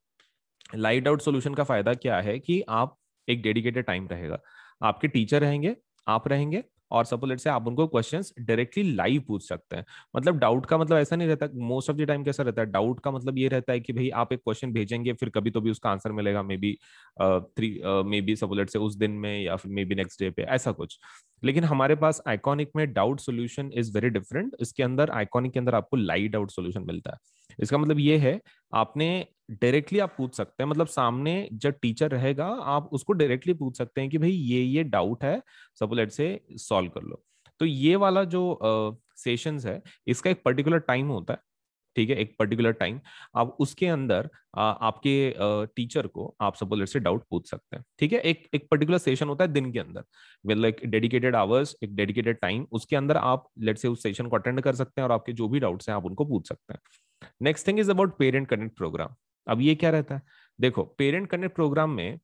लाइव डाउट सोल्यूशन का फायदा क्या है कि आप एक डेडिकेटेड टाइम रहेगा आपके टीचर रहेंगे आप रहेंगे और सपोज लेट से आप उनको क्वेश्चन डायरेक्टली लाइव पूछ सकते हैं मतलब डाउट का मतलब ऐसा नहीं रहता मोस्ट ऑफ द टाइम कैसा रहता है डाउट का मतलब ये रहता है कि भाई आप एक क्वेश्चन भेजेंगे फिर कभी तो भी उसका आंसर मिलेगा may be three may be suppose late say उस दिन में या फिर मे बी नेक्स्ट डे पे ऐसा कुछ लेकिन हमारे पास आइकॉनिक में doubt solution is very different इसके अंदर आइकॉनिक के अंदर आपको लाइव डाउट सोल्यूशन मिलता है इसका मतलब ये है आपने डायरेक्टली आप पूछ सकते हैं मतलब सामने जब टीचर रहेगा आप उसको डायरेक्टली पूछ सकते हैं कि भाई ये ये डाउट है सब लेट से सॉल्व कर लो तो ये वाला जो सेशंस uh, है इसका एक पर्टिकुलर टाइम होता है ठीक है एक पर्टिकुलर टाइम आप उसके अंदर आ, आपके टीचर को आप सब सपोज से डाउट पूछ सकते हैं ठीक है एक एक पर्टिकुलर सेशन होता है दिन के अंदर विद लाइक डेडिकेटेड आवर्स एक डेडिकेटेड टाइम उसके अंदर आप लेट से उस सेशन को अटेंड कर सकते हैं और आपके जो भी डाउट्स हैं आप उनको पूछ सकते हैं next thing is about parent connect program अब ये क्या रहता है देखो पेरेंट कनेक्ट प्रोग्राम में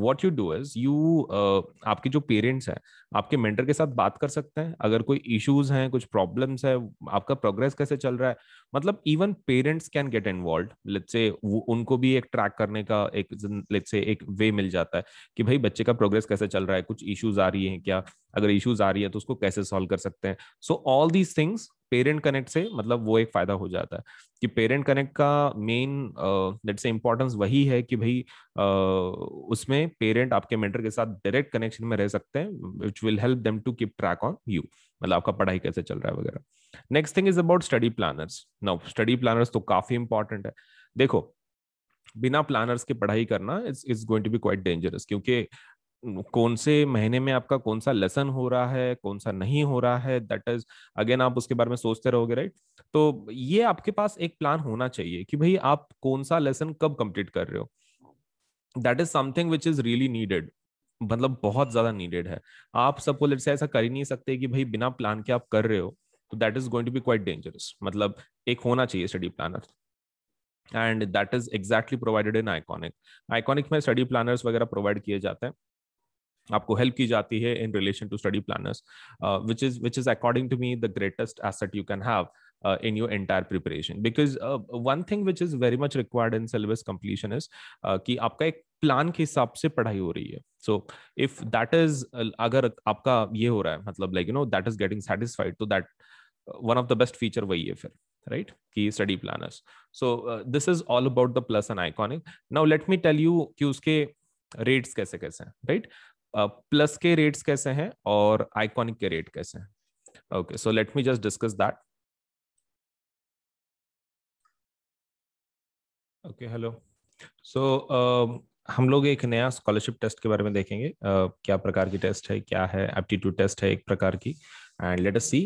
what you do is you आपके जो पेरेंट्स हैं आपके मेंटर के साथ बात कर सकते हैं अगर कोई इश्यूज हैं कुछ प्रॉब्लम्स है आपका प्रोग्रेस कैसे चल रहा है मतलब even parents can get involve let's say उनको भी एक ट्रैक करने का एक लेट्स से एक वे मिल जाता है कि भाई बच्चे का प्रोग्रेस कैसे चल रहा है कुछ इश्यूज आ रही है क्या अगर इश्यूज आ रही है तो उसको कैसे सॉल्व कर सकते हैं so all these things parent connect से मतलब वो एक फायदा हो जाता है कि पेरेंट कनेक्ट का मेन लेट्स से इंपॉर्टेंस वही है कि भाई uh, उसमें पेरेंट आपके मेंटर के साथ डायरेक्ट कनेक्शन में रह सकते हैं which will help them to keep track on you मतलब आपका पढ़ाई कैसे चल रहा है वगैरह next thing is about study planners now study planners तो काफी इंपॉर्टेंट है देखो बिना प्लानर्स के पढ़ाई करना is is going to be quite dangerous क्योंकि कौन से महीने में आपका कौन सा लेसन हो रहा है कौन सा नहीं हो रहा है दैट इज अगेन आप उसके बारे में सोचते रहोगे राइट तो ये आपके पास एक प्लान होना चाहिए कि भाई आप कौन सा लेसन कब कंप्लीट कर रहे हो that is something which is really needed मतलब बहुत ज्यादा नीडेड है आप सबको लेट से ऐसा कर ही नहीं सकते कि भाई बिना प्लान के आप कर रहे हो तो that is going to be quite dangerous मतलब एक होना चाहिए study planner and that is exactly provided in Iconic Iconic में स्टडी प्लानर्स वगैरह प्रोवाइड किए जाते हैं आपको हेल्प की जाती है in relation to study planners which is which is according to me the greatest asset you can have in your entire preparation because one thing which is very much required in syllabus completion is कि आपका एक प्लान के हिसाब से पढ़ाई हो रही है सो इफ दैट इज अगर आपका ये हो रहा है मतलब like you know that is getting satisfied तो that one of the best feature वही है फिर राइट कि study planners so this is all about the Plus and Iconic now let me tell you कि उसके रेट्स कैसे कैसे हैं राइट प्लस uh, के रेट्स कैसे हैं और आइकॉनिक के रेट कैसे हैं okay so let me just discuss that okay hello so हम लोग एक नया स्कॉलरशिप टेस्ट के बारे में देखेंगे uh, क्या प्रकार की टेस्ट है क्या है एप्टीट्यूड टेस्ट है एक प्रकार की एंड लेट अस सी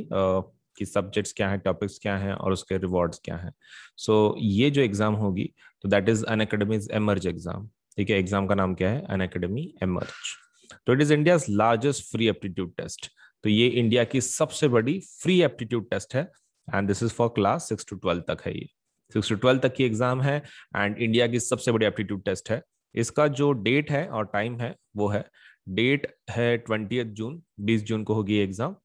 कि सब्जेक्ट्स क्या हैं टॉपिक्स क्या हैं और उसके रिवॉर्ड्स क्या हैं सो so, ये जो एग्ज़ाम होगी तो that is Unacademy's Emerge exam ठीक है एग्ज़ाम का नाम क्या है अन अकेडमी एमर्ज तो it is India largest free aptitude test तो ये इंडिया की सबसे बड़ी फ्री एप्टीट्यूड टेस्ट है and this is for class six to twelve तक है ये सिक्स टू ट्वेल्व तक की एग्ज़ाम है एंड इंडिया की सबसे बड़ी एप्टीट्यूड टेस्ट है इसका जो डेट है और टाइम है वो है डेट है ट्वेंटी जून बीस जून को होगी एग्जाम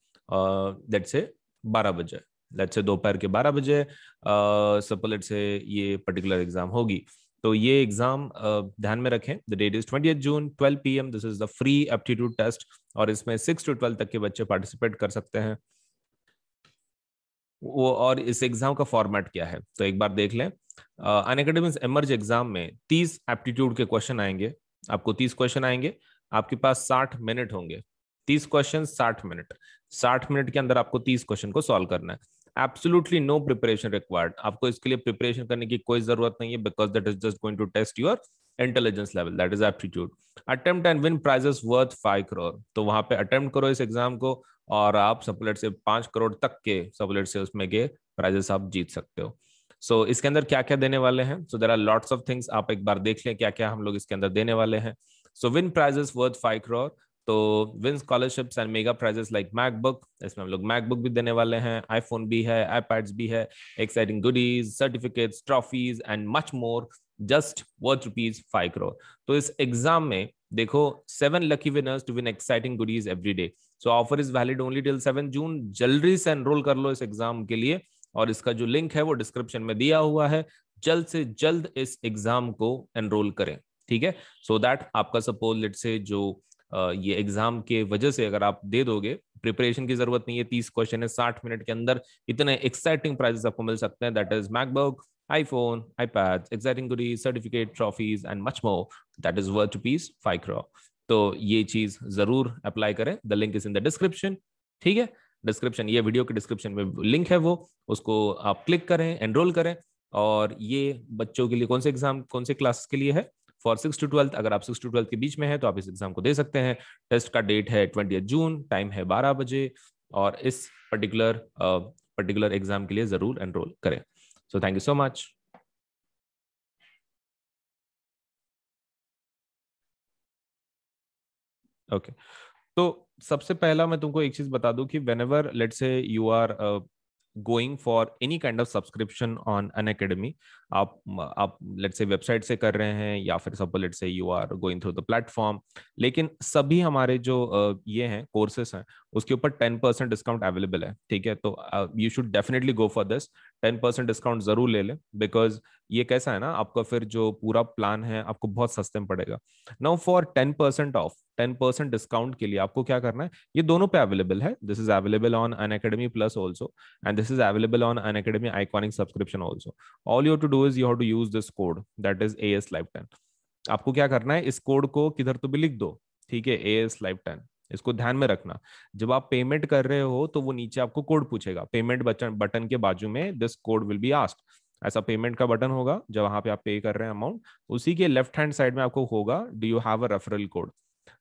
लेट से बारह बजे लेट से दोपहर के बारह बजे सपोज लेट से ये पर्टिकुलर एग्जाम होगी तो ये एग्जाम ध्यान में रखें the date is twenty June twelve P M this is the free aptitude test और इसमें सिक्स टू ट्वेल्व तक के बच्चे पार्टिसिपेट कर सकते हैं वो और इस एग्जाम का फॉर्मेट क्या है तो एक बार देख लें अन एकेडमिक एमर्ज एग्जाम में तीस एप्टीट्यूड के क्वेश्चन आएंगे आपको तीस क्वेश्चन आएंगे आपके पास साठ मिनट होंगे तीस क्वेश्चन साठ मिनट साठ मिनट के अंदर आपको तीस क्वेश्चन को सॉल्व करना है एब्सोल्युटली नो प्रिपरेशन रिक्वायर्ड आपको इसके लिए प्रिपरेशन करने की कोई जरूरत नहीं है because that is just going to test your intelligence level that is aptitude attempt and win prizes worth five crore तो वहां पे अटेम्प्ट करो इस एग्जाम को और आप सपोलेट से पांच करोड़ तक के सपोलेट से उसमें के प्राइजेस आप जीत सकते हो सो so, इसके अंदर क्या क्या देने वाले हैं so there are lots of things आप एक बार देख लें क्या क्या हम लोग इसके अंदर देने वाले हैं so win prizes worth five crore तो win scholarships and mega prizes like MacBook इसमें हम लोग मैकबुक भी देने वाले हैं आईफोन भी है आईपैड्स भी है exciting goodies certificates trophies and much more just worth rupees five crore तो इस एग्जाम में देखो seven lucky winners to win exciting goodies every day so offer is valid only till seven June जल्दी से एनरोल कर लो इस एग्जाम के लिए और इसका जो लिंक है वो डिस्क्रिप्शन में दिया हुआ है जल्द से जल्द इस एग्जाम को एनरोल करें ठीक है सो दैट आपका सपोज लेट से जो ये एग्जाम के वजह से अगर आप दे दोगे प्रिपरेशन की जरूरत नहीं है तीस क्वेश्चन है साठ मिनट के अंदर इतने एक्साइटिंग प्राइजेस आपको मिल सकते हैं that is MacBook iPhone, iPads, exciting goodies, certificate, trophies, and much more. That is worth rupees five crore. तो ये चीज जरूर अप्लाई करें the link is in the description ठीक है डिस्क्रिप्शन ये वीडियो के डिस्क्रिप्शन में लिंक है वो उसको आप क्लिक करें एनरोल करें और ये बच्चों के लिए कौन से एग्जाम कौन से क्लास के लिए है फॉर सिक्स टू ट्वेल्थ अगर आप सिक्स टू ट्वेल्थ के बीच में है तो आप इस एग्जाम को दे सकते हैं टेस्ट का डेट है ट्वेंटी जून टाइम है बारह बजे और इस पर्टिकुलर पर्टिकुलर एग्जाम के लिए जरूर एनरोल करें so thank you so much okay okay. तो सबसे पहला मैं तुमको एक चीज बता दूं कि whenever let's say you are going for any kind of subscription on Unacademy आप आप लेट से वेबसाइट से कर रहे हैं या फिर सब let's say you are going through the platform लेकिन सभी हमारे जो ये हैं कोर्सेस हैं उसके ऊपर टेन परसेंट डिस्काउंट अवेलेबल है ठीक है तो you should definitely go for this ten percent discount जरूर ले लें बिकॉज ये कैसा है ना आपका फिर जो पूरा प्लान है आपको बहुत सस्ते में पड़ेगा now for ten percent off ten percent discount के लिए आपको क्या करना है ये दोनों पे अवेलेबल है this is available on Unacademy Plus also and this is available on Unacademy Iconic subscription also all you to do is you you to use this code that is A S life ten आपको क्या करना है इस कोड को किधर तो भी लिख दो ठीक है ए एस लाइफ टेन इसको ध्यान में रखना जब आप पेमेंट कर रहे हो तो वो नीचे आपको कोड पूछेगा पेमेंट बटन बटन के बाजू में this code will be asked ऐसा पेमेंट का बटन होगा जब वहां पे आप पे कर रहे हैं अमाउंट उसी के लेफ्ट हैंड साइड में आपको होगा do you have a referral code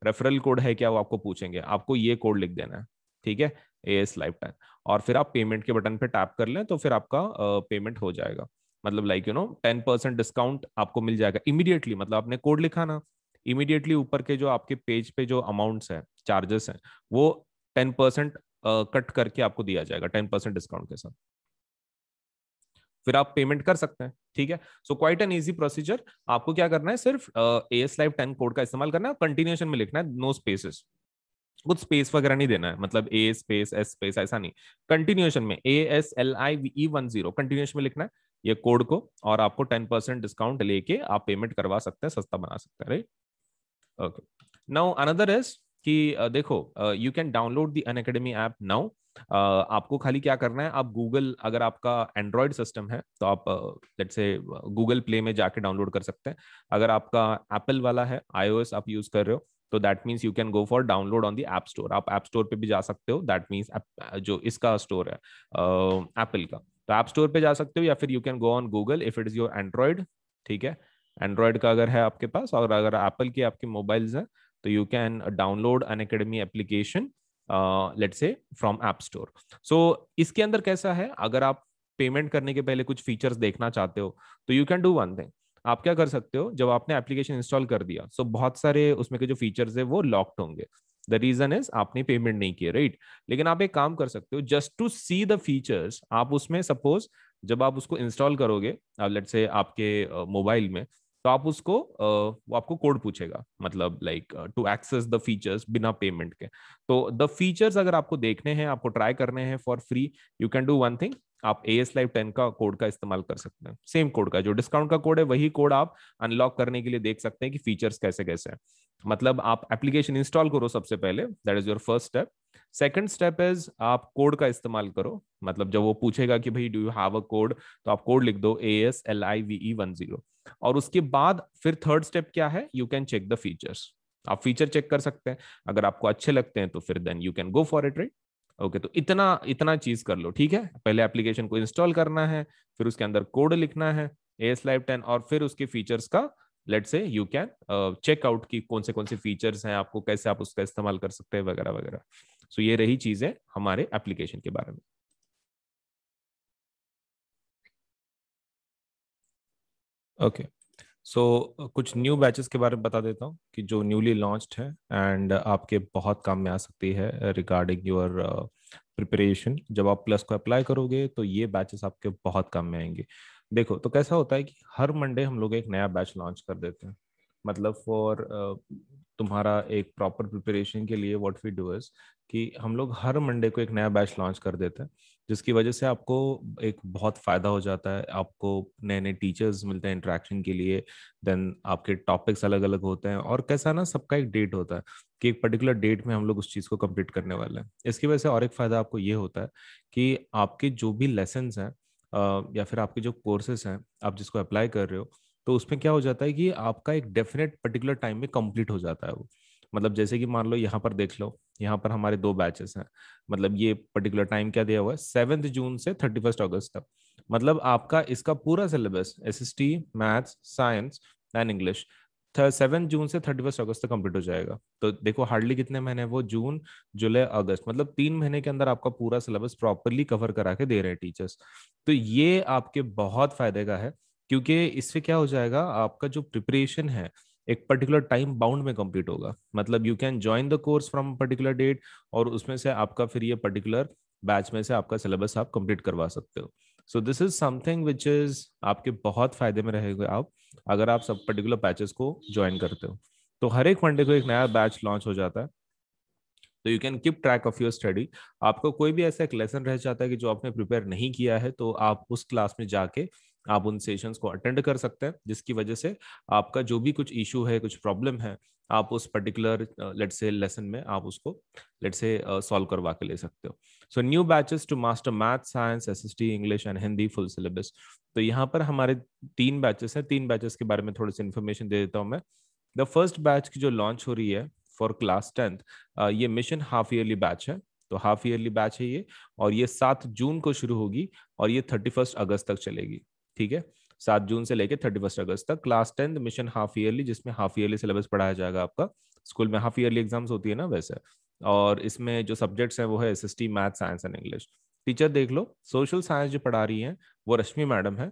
referral code है क्या वो आपको पूछेंगे आपको ये कोड लिख देना है ठीक है ए एस लाइफ टाइम और फिर आप पेमेंट के बटन पे टैप कर लें तो फिर आपका पेमेंट हो जाएगा मतलब like you know ten percent discount आपको मिल जाएगा इमीडिएटली मतलब आपने कोड लिखा ना इमीडिएटली ऊपर के जो आपके पेज पे जो अमाउंट्स है चार्जेस हैं वो टेन परसेंट कट करके आपको दिया जाएगा टेन परसेंट डिस्काउंट के साथ फिर आप पेमेंट कर सकते हैं ठीक है so quite an easy procedure आपको क्या करना है सिर्फ A S live ten code का इस्तेमाल करना है कंटिन्यूशन में लिखना है नो स्पेसेस कुछ स्पेस वगैरह नहीं देना है मतलब ए स्पेस एस स्पेस ऐसा नहीं कंटिन्यूएशन में A S L I V one zero continuation में लिखना है ये कोड को और आपको टेन परसेंट डिस्काउंट लेके आप पेमेंट करवा सकते हैं सस्ता बना सकते हैं right okay now another is कि देखो you can download the Unacademy app now आपको खाली क्या करना है आप गूगल अगर आपका एंड्रॉयड सिस्टम है तो आप लेट से गूगल प्ले में जाके डाउनलोड कर सकते हैं अगर आपका एप्पल वाला है आईओएस आप यूज कर रहे हो तो that means you can go for download on the app store आप ऐप स्टोर पे भी जा सकते हो दैट मीन्स जो इसका स्टोर है एप्पल का तो ऐप स्टोर पे जा सकते हो या फिर you can go on Google if it is your Android ठीक है एंड्रॉयड का अगर है आपके पास और अगर एप्पल की आपके मोबाइल्स हैं तो you can download Unacademy application let's say from app store so इसके अंदर कैसा है अगर आप पेमेंट करने के पहले कुछ फीचर्स देखना चाहते हो तो you can do one thing आप क्या कर सकते हो जब आपने एप्लीकेशन इंस्टॉल कर दिया सो so बहुत सारे उसमें के जो फीचर्स है वो लॉक्ड होंगे द रीजन इज आपने पेमेंट नहीं किया राइट लेकिन आप एक काम कर सकते हो just to see the features आप उसमें सपोज जब आप उसको इंस्टॉल करोगे लेट से आपके मोबाइल में तो आप उसको वो आपको कोड पूछेगा मतलब like to access the features बिना पेमेंट के तो द फीचर्स अगर आपको देखने हैं आपको ट्राई करने हैं for free you can do one thing आप ए एस लाइव टेन का कोड का इस्तेमाल कर सकते हैं सेम कोड का जो डिस्काउंट का कोड है वही कोड आप अनलॉक करने के लिए देख सकते हैं कि फीचर्स कैसे कैसे हैं मतलब आप एप्लीकेशन इंस्टॉल करो सबसे पहले that is your first step second step is आप कोड का इस्तेमाल करो मतलब जब वो पूछेगा कि भाई do you have a code तो आप कोड लिख दो A S L I V E one zero और उसके बाद फिर थर्ड स्टेप क्या है you can check the features आप फीचर चेक कर सकते हैं अगर आपको अच्छे लगते हैं तो फिर then you can go for it right okay okay, तो इतना इतना चीज कर लो ठीक है पहले एप्लीकेशन को इंस्टॉल करना है फिर उसके अंदर कोड लिखना है एस लाइव टेन और फिर उसके फीचर्स का late say you can checkout की कौन से कौन से फीचर्स हैं आपको कैसे आप उसका इस्तेमाल कर सकते हैं वगैरह वगैरह सो ये रही चीजें हमारे एप्लीकेशन के बारे में okay okay. So so, uh, कुछ न्यू बैचेस के बारे में बता देता हूँ कि जो न्यूली लॉन्च्ड है एंड आपके बहुत काम में आ सकती है रिगार्डिंग योर प्रिपरेशन जब आप प्लस को अप्लाई करोगे तो ये बैचेस आपके बहुत काम में आएंगे देखो तो कैसा होता है कि हर मंडे हम लोग एक नया बैच लॉन्च कर देते हैं मतलब फॉर uh, तुम्हारा एक प्रॉपर प्रिपरेशन के लिए व्हाट वी डू इज कि हम लोग हर मंडे को एक नया बैच लॉन्च कर देते हैं जिसकी वजह से आपको एक बहुत फ़ायदा हो जाता है आपको नए नए टीचर्स मिलते हैं इंटरेक्शन के लिए देन आपके टॉपिक्स अलग अलग होते हैं और कैसा ना सबका एक डेट होता है कि एक पर्टिकुलर डेट में हम लोग उस चीज़ को कंप्लीट करने वाले हैं इसकी वजह से और एक फ़ायदा आपको ये होता है कि आपके जो भी लेसन हैं या फिर आपके जो कोर्सेस हैं आप जिसको अप्लाई कर रहे हो तो उसमें क्या हो जाता है कि आपका एक डेफिनेट पर्टिकुलर टाइम में कंप्लीट हो जाता है वो मतलब जैसे कि मान लो यहाँ पर देख लो यहाँ पर हमारे दो बैचेस हैं मतलब ये पर्टिकुलर टाइम क्या दिया हुआ है सेवेंथ जून से थर्टी फर्स्ट अगस्त तक मतलब आपका इसका पूरा syllabus S S T maths science and English seven June से थर्टी फर्स्ट अगस्त तक कंप्लीट हो जाएगा तो देखो हार्डली कितने महीने वो जून जुलाई अगस्त मतलब तीन महीने के अंदर आपका पूरा सिलेबस प्रॉपरली कवर करा के दे रहे हैं टीचर्स तो ये आपके बहुत फायदे का है क्योंकि इससे क्या हो जाएगा आपका जो प्रिपरेशन है एक पर्टिकुलर टाइम बाउंड में कंप्लीट होगा मतलब you can join the course from particular date और उसमें से आपका फिर ये पर्टिकुलर बैच में से आपका सिलेबस आप कंप्लीट करवा सकते हो so this is something which is आपके बहुत फायदे में रहेगा आप अगर आप सब पर्टिकुलर बैचेस को ज्वाइन करते हो तो हर एक मंडे को एक नया बैच लॉन्च हो जाता है तो you can keep track of your study आपको कोई भी ऐसा एक लेसन रह जाता है कि जो आपने प्रिपेयर नहीं किया है तो आप उस क्लास में जाके आप उन सेशंस को अटेंड कर सकते हैं जिसकी वजह से आपका जो भी कुछ इशू है कुछ प्रॉब्लम है आप उस पर्टिकुलर लेट से लेसन में आप उसको लेट से सॉल्व करवा के ले सकते हो so new batches to master math science S S T English and Hindi full syllabus तो यहाँ पर हमारे तीन बैचेस हैं तीन बैचेस के बारे में थोड़ी सी इन्फॉर्मेशन दे देता हूँ मैं द फर्स्ट बैच की जो लॉन्च हो रही है फॉर क्लास टेंथ ये मिशन हाफ ईयरली बैच है तो हाफ ईयरली बैच है ये और ये सात जून को शुरू होगी और ये थर्टी फर्स्ट अगस्त तक चलेगी ठीक है सात जून से लेकर थर्टी फर्स्ट अगस्त तक class tenth mission half yearly जिसमें हाफ ईयरली सिलेबस पढ़ाया जाएगा आपका स्कूल में हाफ ईयरली एग्जाम्स होती है ना वैसे और इसमें जो सब्जेक्ट्स हैं वो है S math science and English teacher देख लो सोशल साइंस जो पढ़ा रही हैं वो रश्मि मैडम है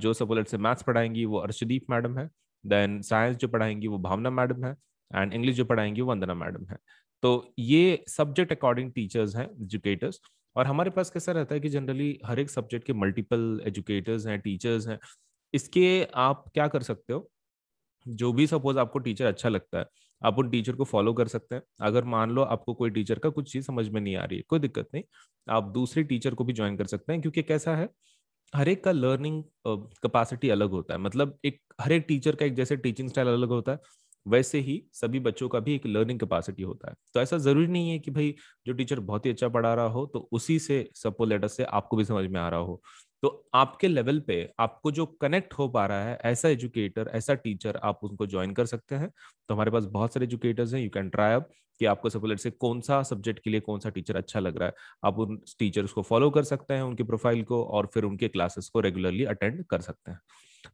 जो सपोलेट से मैथ्स पढ़ाएंगी वो अर्शदीप मैडम है देन साइंस जो पढ़ाएंगी वो भावना मैडम है एंड इंग्लिश जो पढ़ाएंगी वो वंदना मैडम है तो ये सब्जेक्ट अकॉर्डिंग टीचर्स हैं एजुकेटर्स और हमारे पास कैसा रहता है कि जनरली हर एक सब्जेक्ट के मल्टीपल एजुकेटर्स हैं टीचर्स हैं इसके आप क्या कर सकते हो जो भी सपोज आपको टीचर अच्छा लगता है आप उन टीचर को फॉलो कर सकते हैं अगर मान लो आपको कोई टीचर का कुछ चीज़ समझ में नहीं आ रही है कोई दिक्कत नहीं आप दूसरे टीचर को भी ज्वाइन कर सकते हैं क्योंकि कैसा है हर एक का लर्निंग कैपेसिटी अलग होता है मतलब एक हर एक टीचर का एक जैसे टीचिंग स्टाइल अलग होता है वैसे ही सभी बच्चों का भी एक लर्निंग कैपेसिटी होता है तो ऐसा जरूरी नहीं है कि भाई जो टीचर बहुत ही अच्छा पढ़ा रहा हो तो उसी से सपो लेटर से आपको भी समझ में आ रहा हो तो आपके लेवल पे आपको जो कनेक्ट हो पा रहा है ऐसा एजुकेटर ऐसा टीचर आप उनको ज्वाइन कर सकते हैं तो हमारे पास बहुत सारे एजुकेटर्स हैं यू कैन ट्राई अप कि आपको सपोज से कौन सा सब्जेक्ट के लिए कौन सा टीचर अच्छा लग रहा है आप उन टीचर्स को फॉलो कर सकते हैं उनके प्रोफाइल को और फिर उनके क्लासेस को रेगुलरली अटेंड कर सकते हैं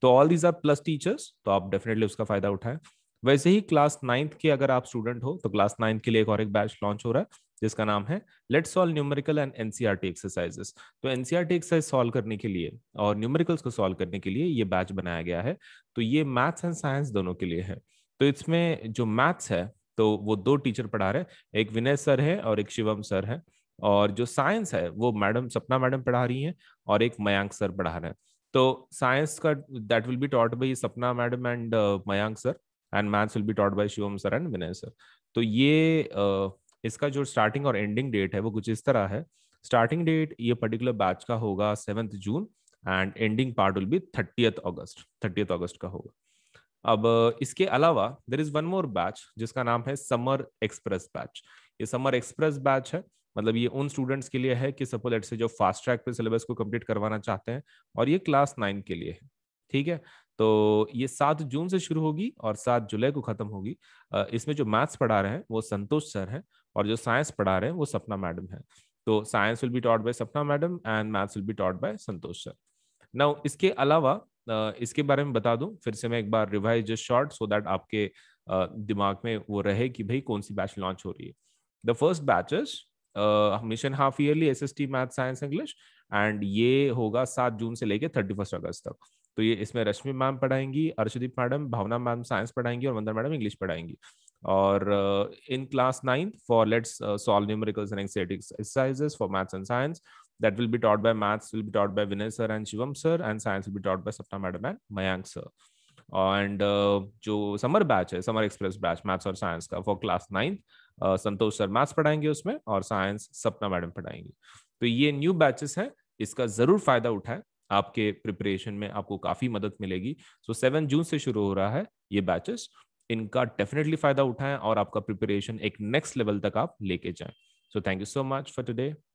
तो all these are plus teachers तो आप डेफिनेटली उसका फायदा उठाएं वैसे ही क्लास नाइन्थ के अगर आप स्टूडेंट हो तो क्लास नाइन्थ के लिए एक और एक बैच लॉन्च हो रहा है जिसका नाम है let solve numerical and NCERT exercises तो एनसीआरटी एक्सरसाइज सॉल्व करने के लिए और न्यूमेरिकल्स को सॉल्व करने के लिए ये बैच बनाया गया है तो ये मैथ्स एंड साइंस दोनों के लिए है तो इसमें जो मैथ्स है तो वो दो टीचर पढ़ा रहे हैं एक विनय सर है और एक शिवम सर है और जो साइंस है वो मैडम सपना मैडम पढ़ा रही हैं और एक मयांक सर पढ़ा रहे हैं तो साइंस का that will be taught by Sapna madam and Mayank sir and maths will be taught by Shivam sir and Vinay sir तो ये इसका जो स्टार्टिंग और एंडिंग डेट है वो कुछ इस तरह है स्टार्टिंग डेट ये पर्टिकुलर बैच का होगा seventh June and ending part will be thirtieth August thirtieth August का होगा अब इसके अलावा there is one more batch जिसका नाम है समर एक्सप्रेस बैच ये समर एक्सप्रेस बैच है मतलब ये उन स्टूडेंट्स के लिए है कि सपोज लेट से जो फास्ट ट्रैक पे सिलेबस को कंप्लीट करवाना चाहते हैं और ये क्लास नाइन के लिए है ठीक है तो ये सात जून से शुरू होगी और सात जुलाई को खत्म होगी इसमें जो मैथ्स पढ़ा रहे हैं वो संतोष सर हैं और जो साइंस पढ़ा रहे हैं वो सपना मैडम है तो science will be taught by Sapna madam and maths will be taught by Santosh sir now इसके अलावा इसके बारे में बता दूं फिर से मैं एक बार revise just short so that आपके दिमाग में वो रहे कि भाई कौन सी बैच लॉन्च हो रही है the first batches mission half yearly S S T math science English and ये होगा सात जून से लेके थर्टी फर्स्ट अगस्त तक तो ये इसमें रश्मि मैम पढ़ाएंगी Arshdeep madam Bhavna ma'am science पढ़ाएंगी और वंदन मैडम इंग्लिश पढ़ाएंगी और in class ninth for let's solve numericals and एंग्जाइटिक्स exercises for maths and science that will be taught by maths will be taught by Vinay sir and Shivam sir and science will be taught by Sapta madam and Mayank sir and जो समर बैच है समर एक्सप्रेस बैच मैथ्स और साइंस का for class ninth Santosh sir maths पढ़ाएंगे उसमें और साइंस सपना मैडम पढ़ाएंगी तो ये न्यू बैचेस हैं इसका जरूर फायदा उठाएं आपके प्रिपरेशन में आपको काफी मदद मिलेगी सो सेवन जून से शुरू हो रहा है ये बैचेस इनका डेफिनेटली फायदा उठाएं और आपका प्रिपरेशन एक नेक्स्ट लेवल तक आप लेके जाएं so thank you so much for today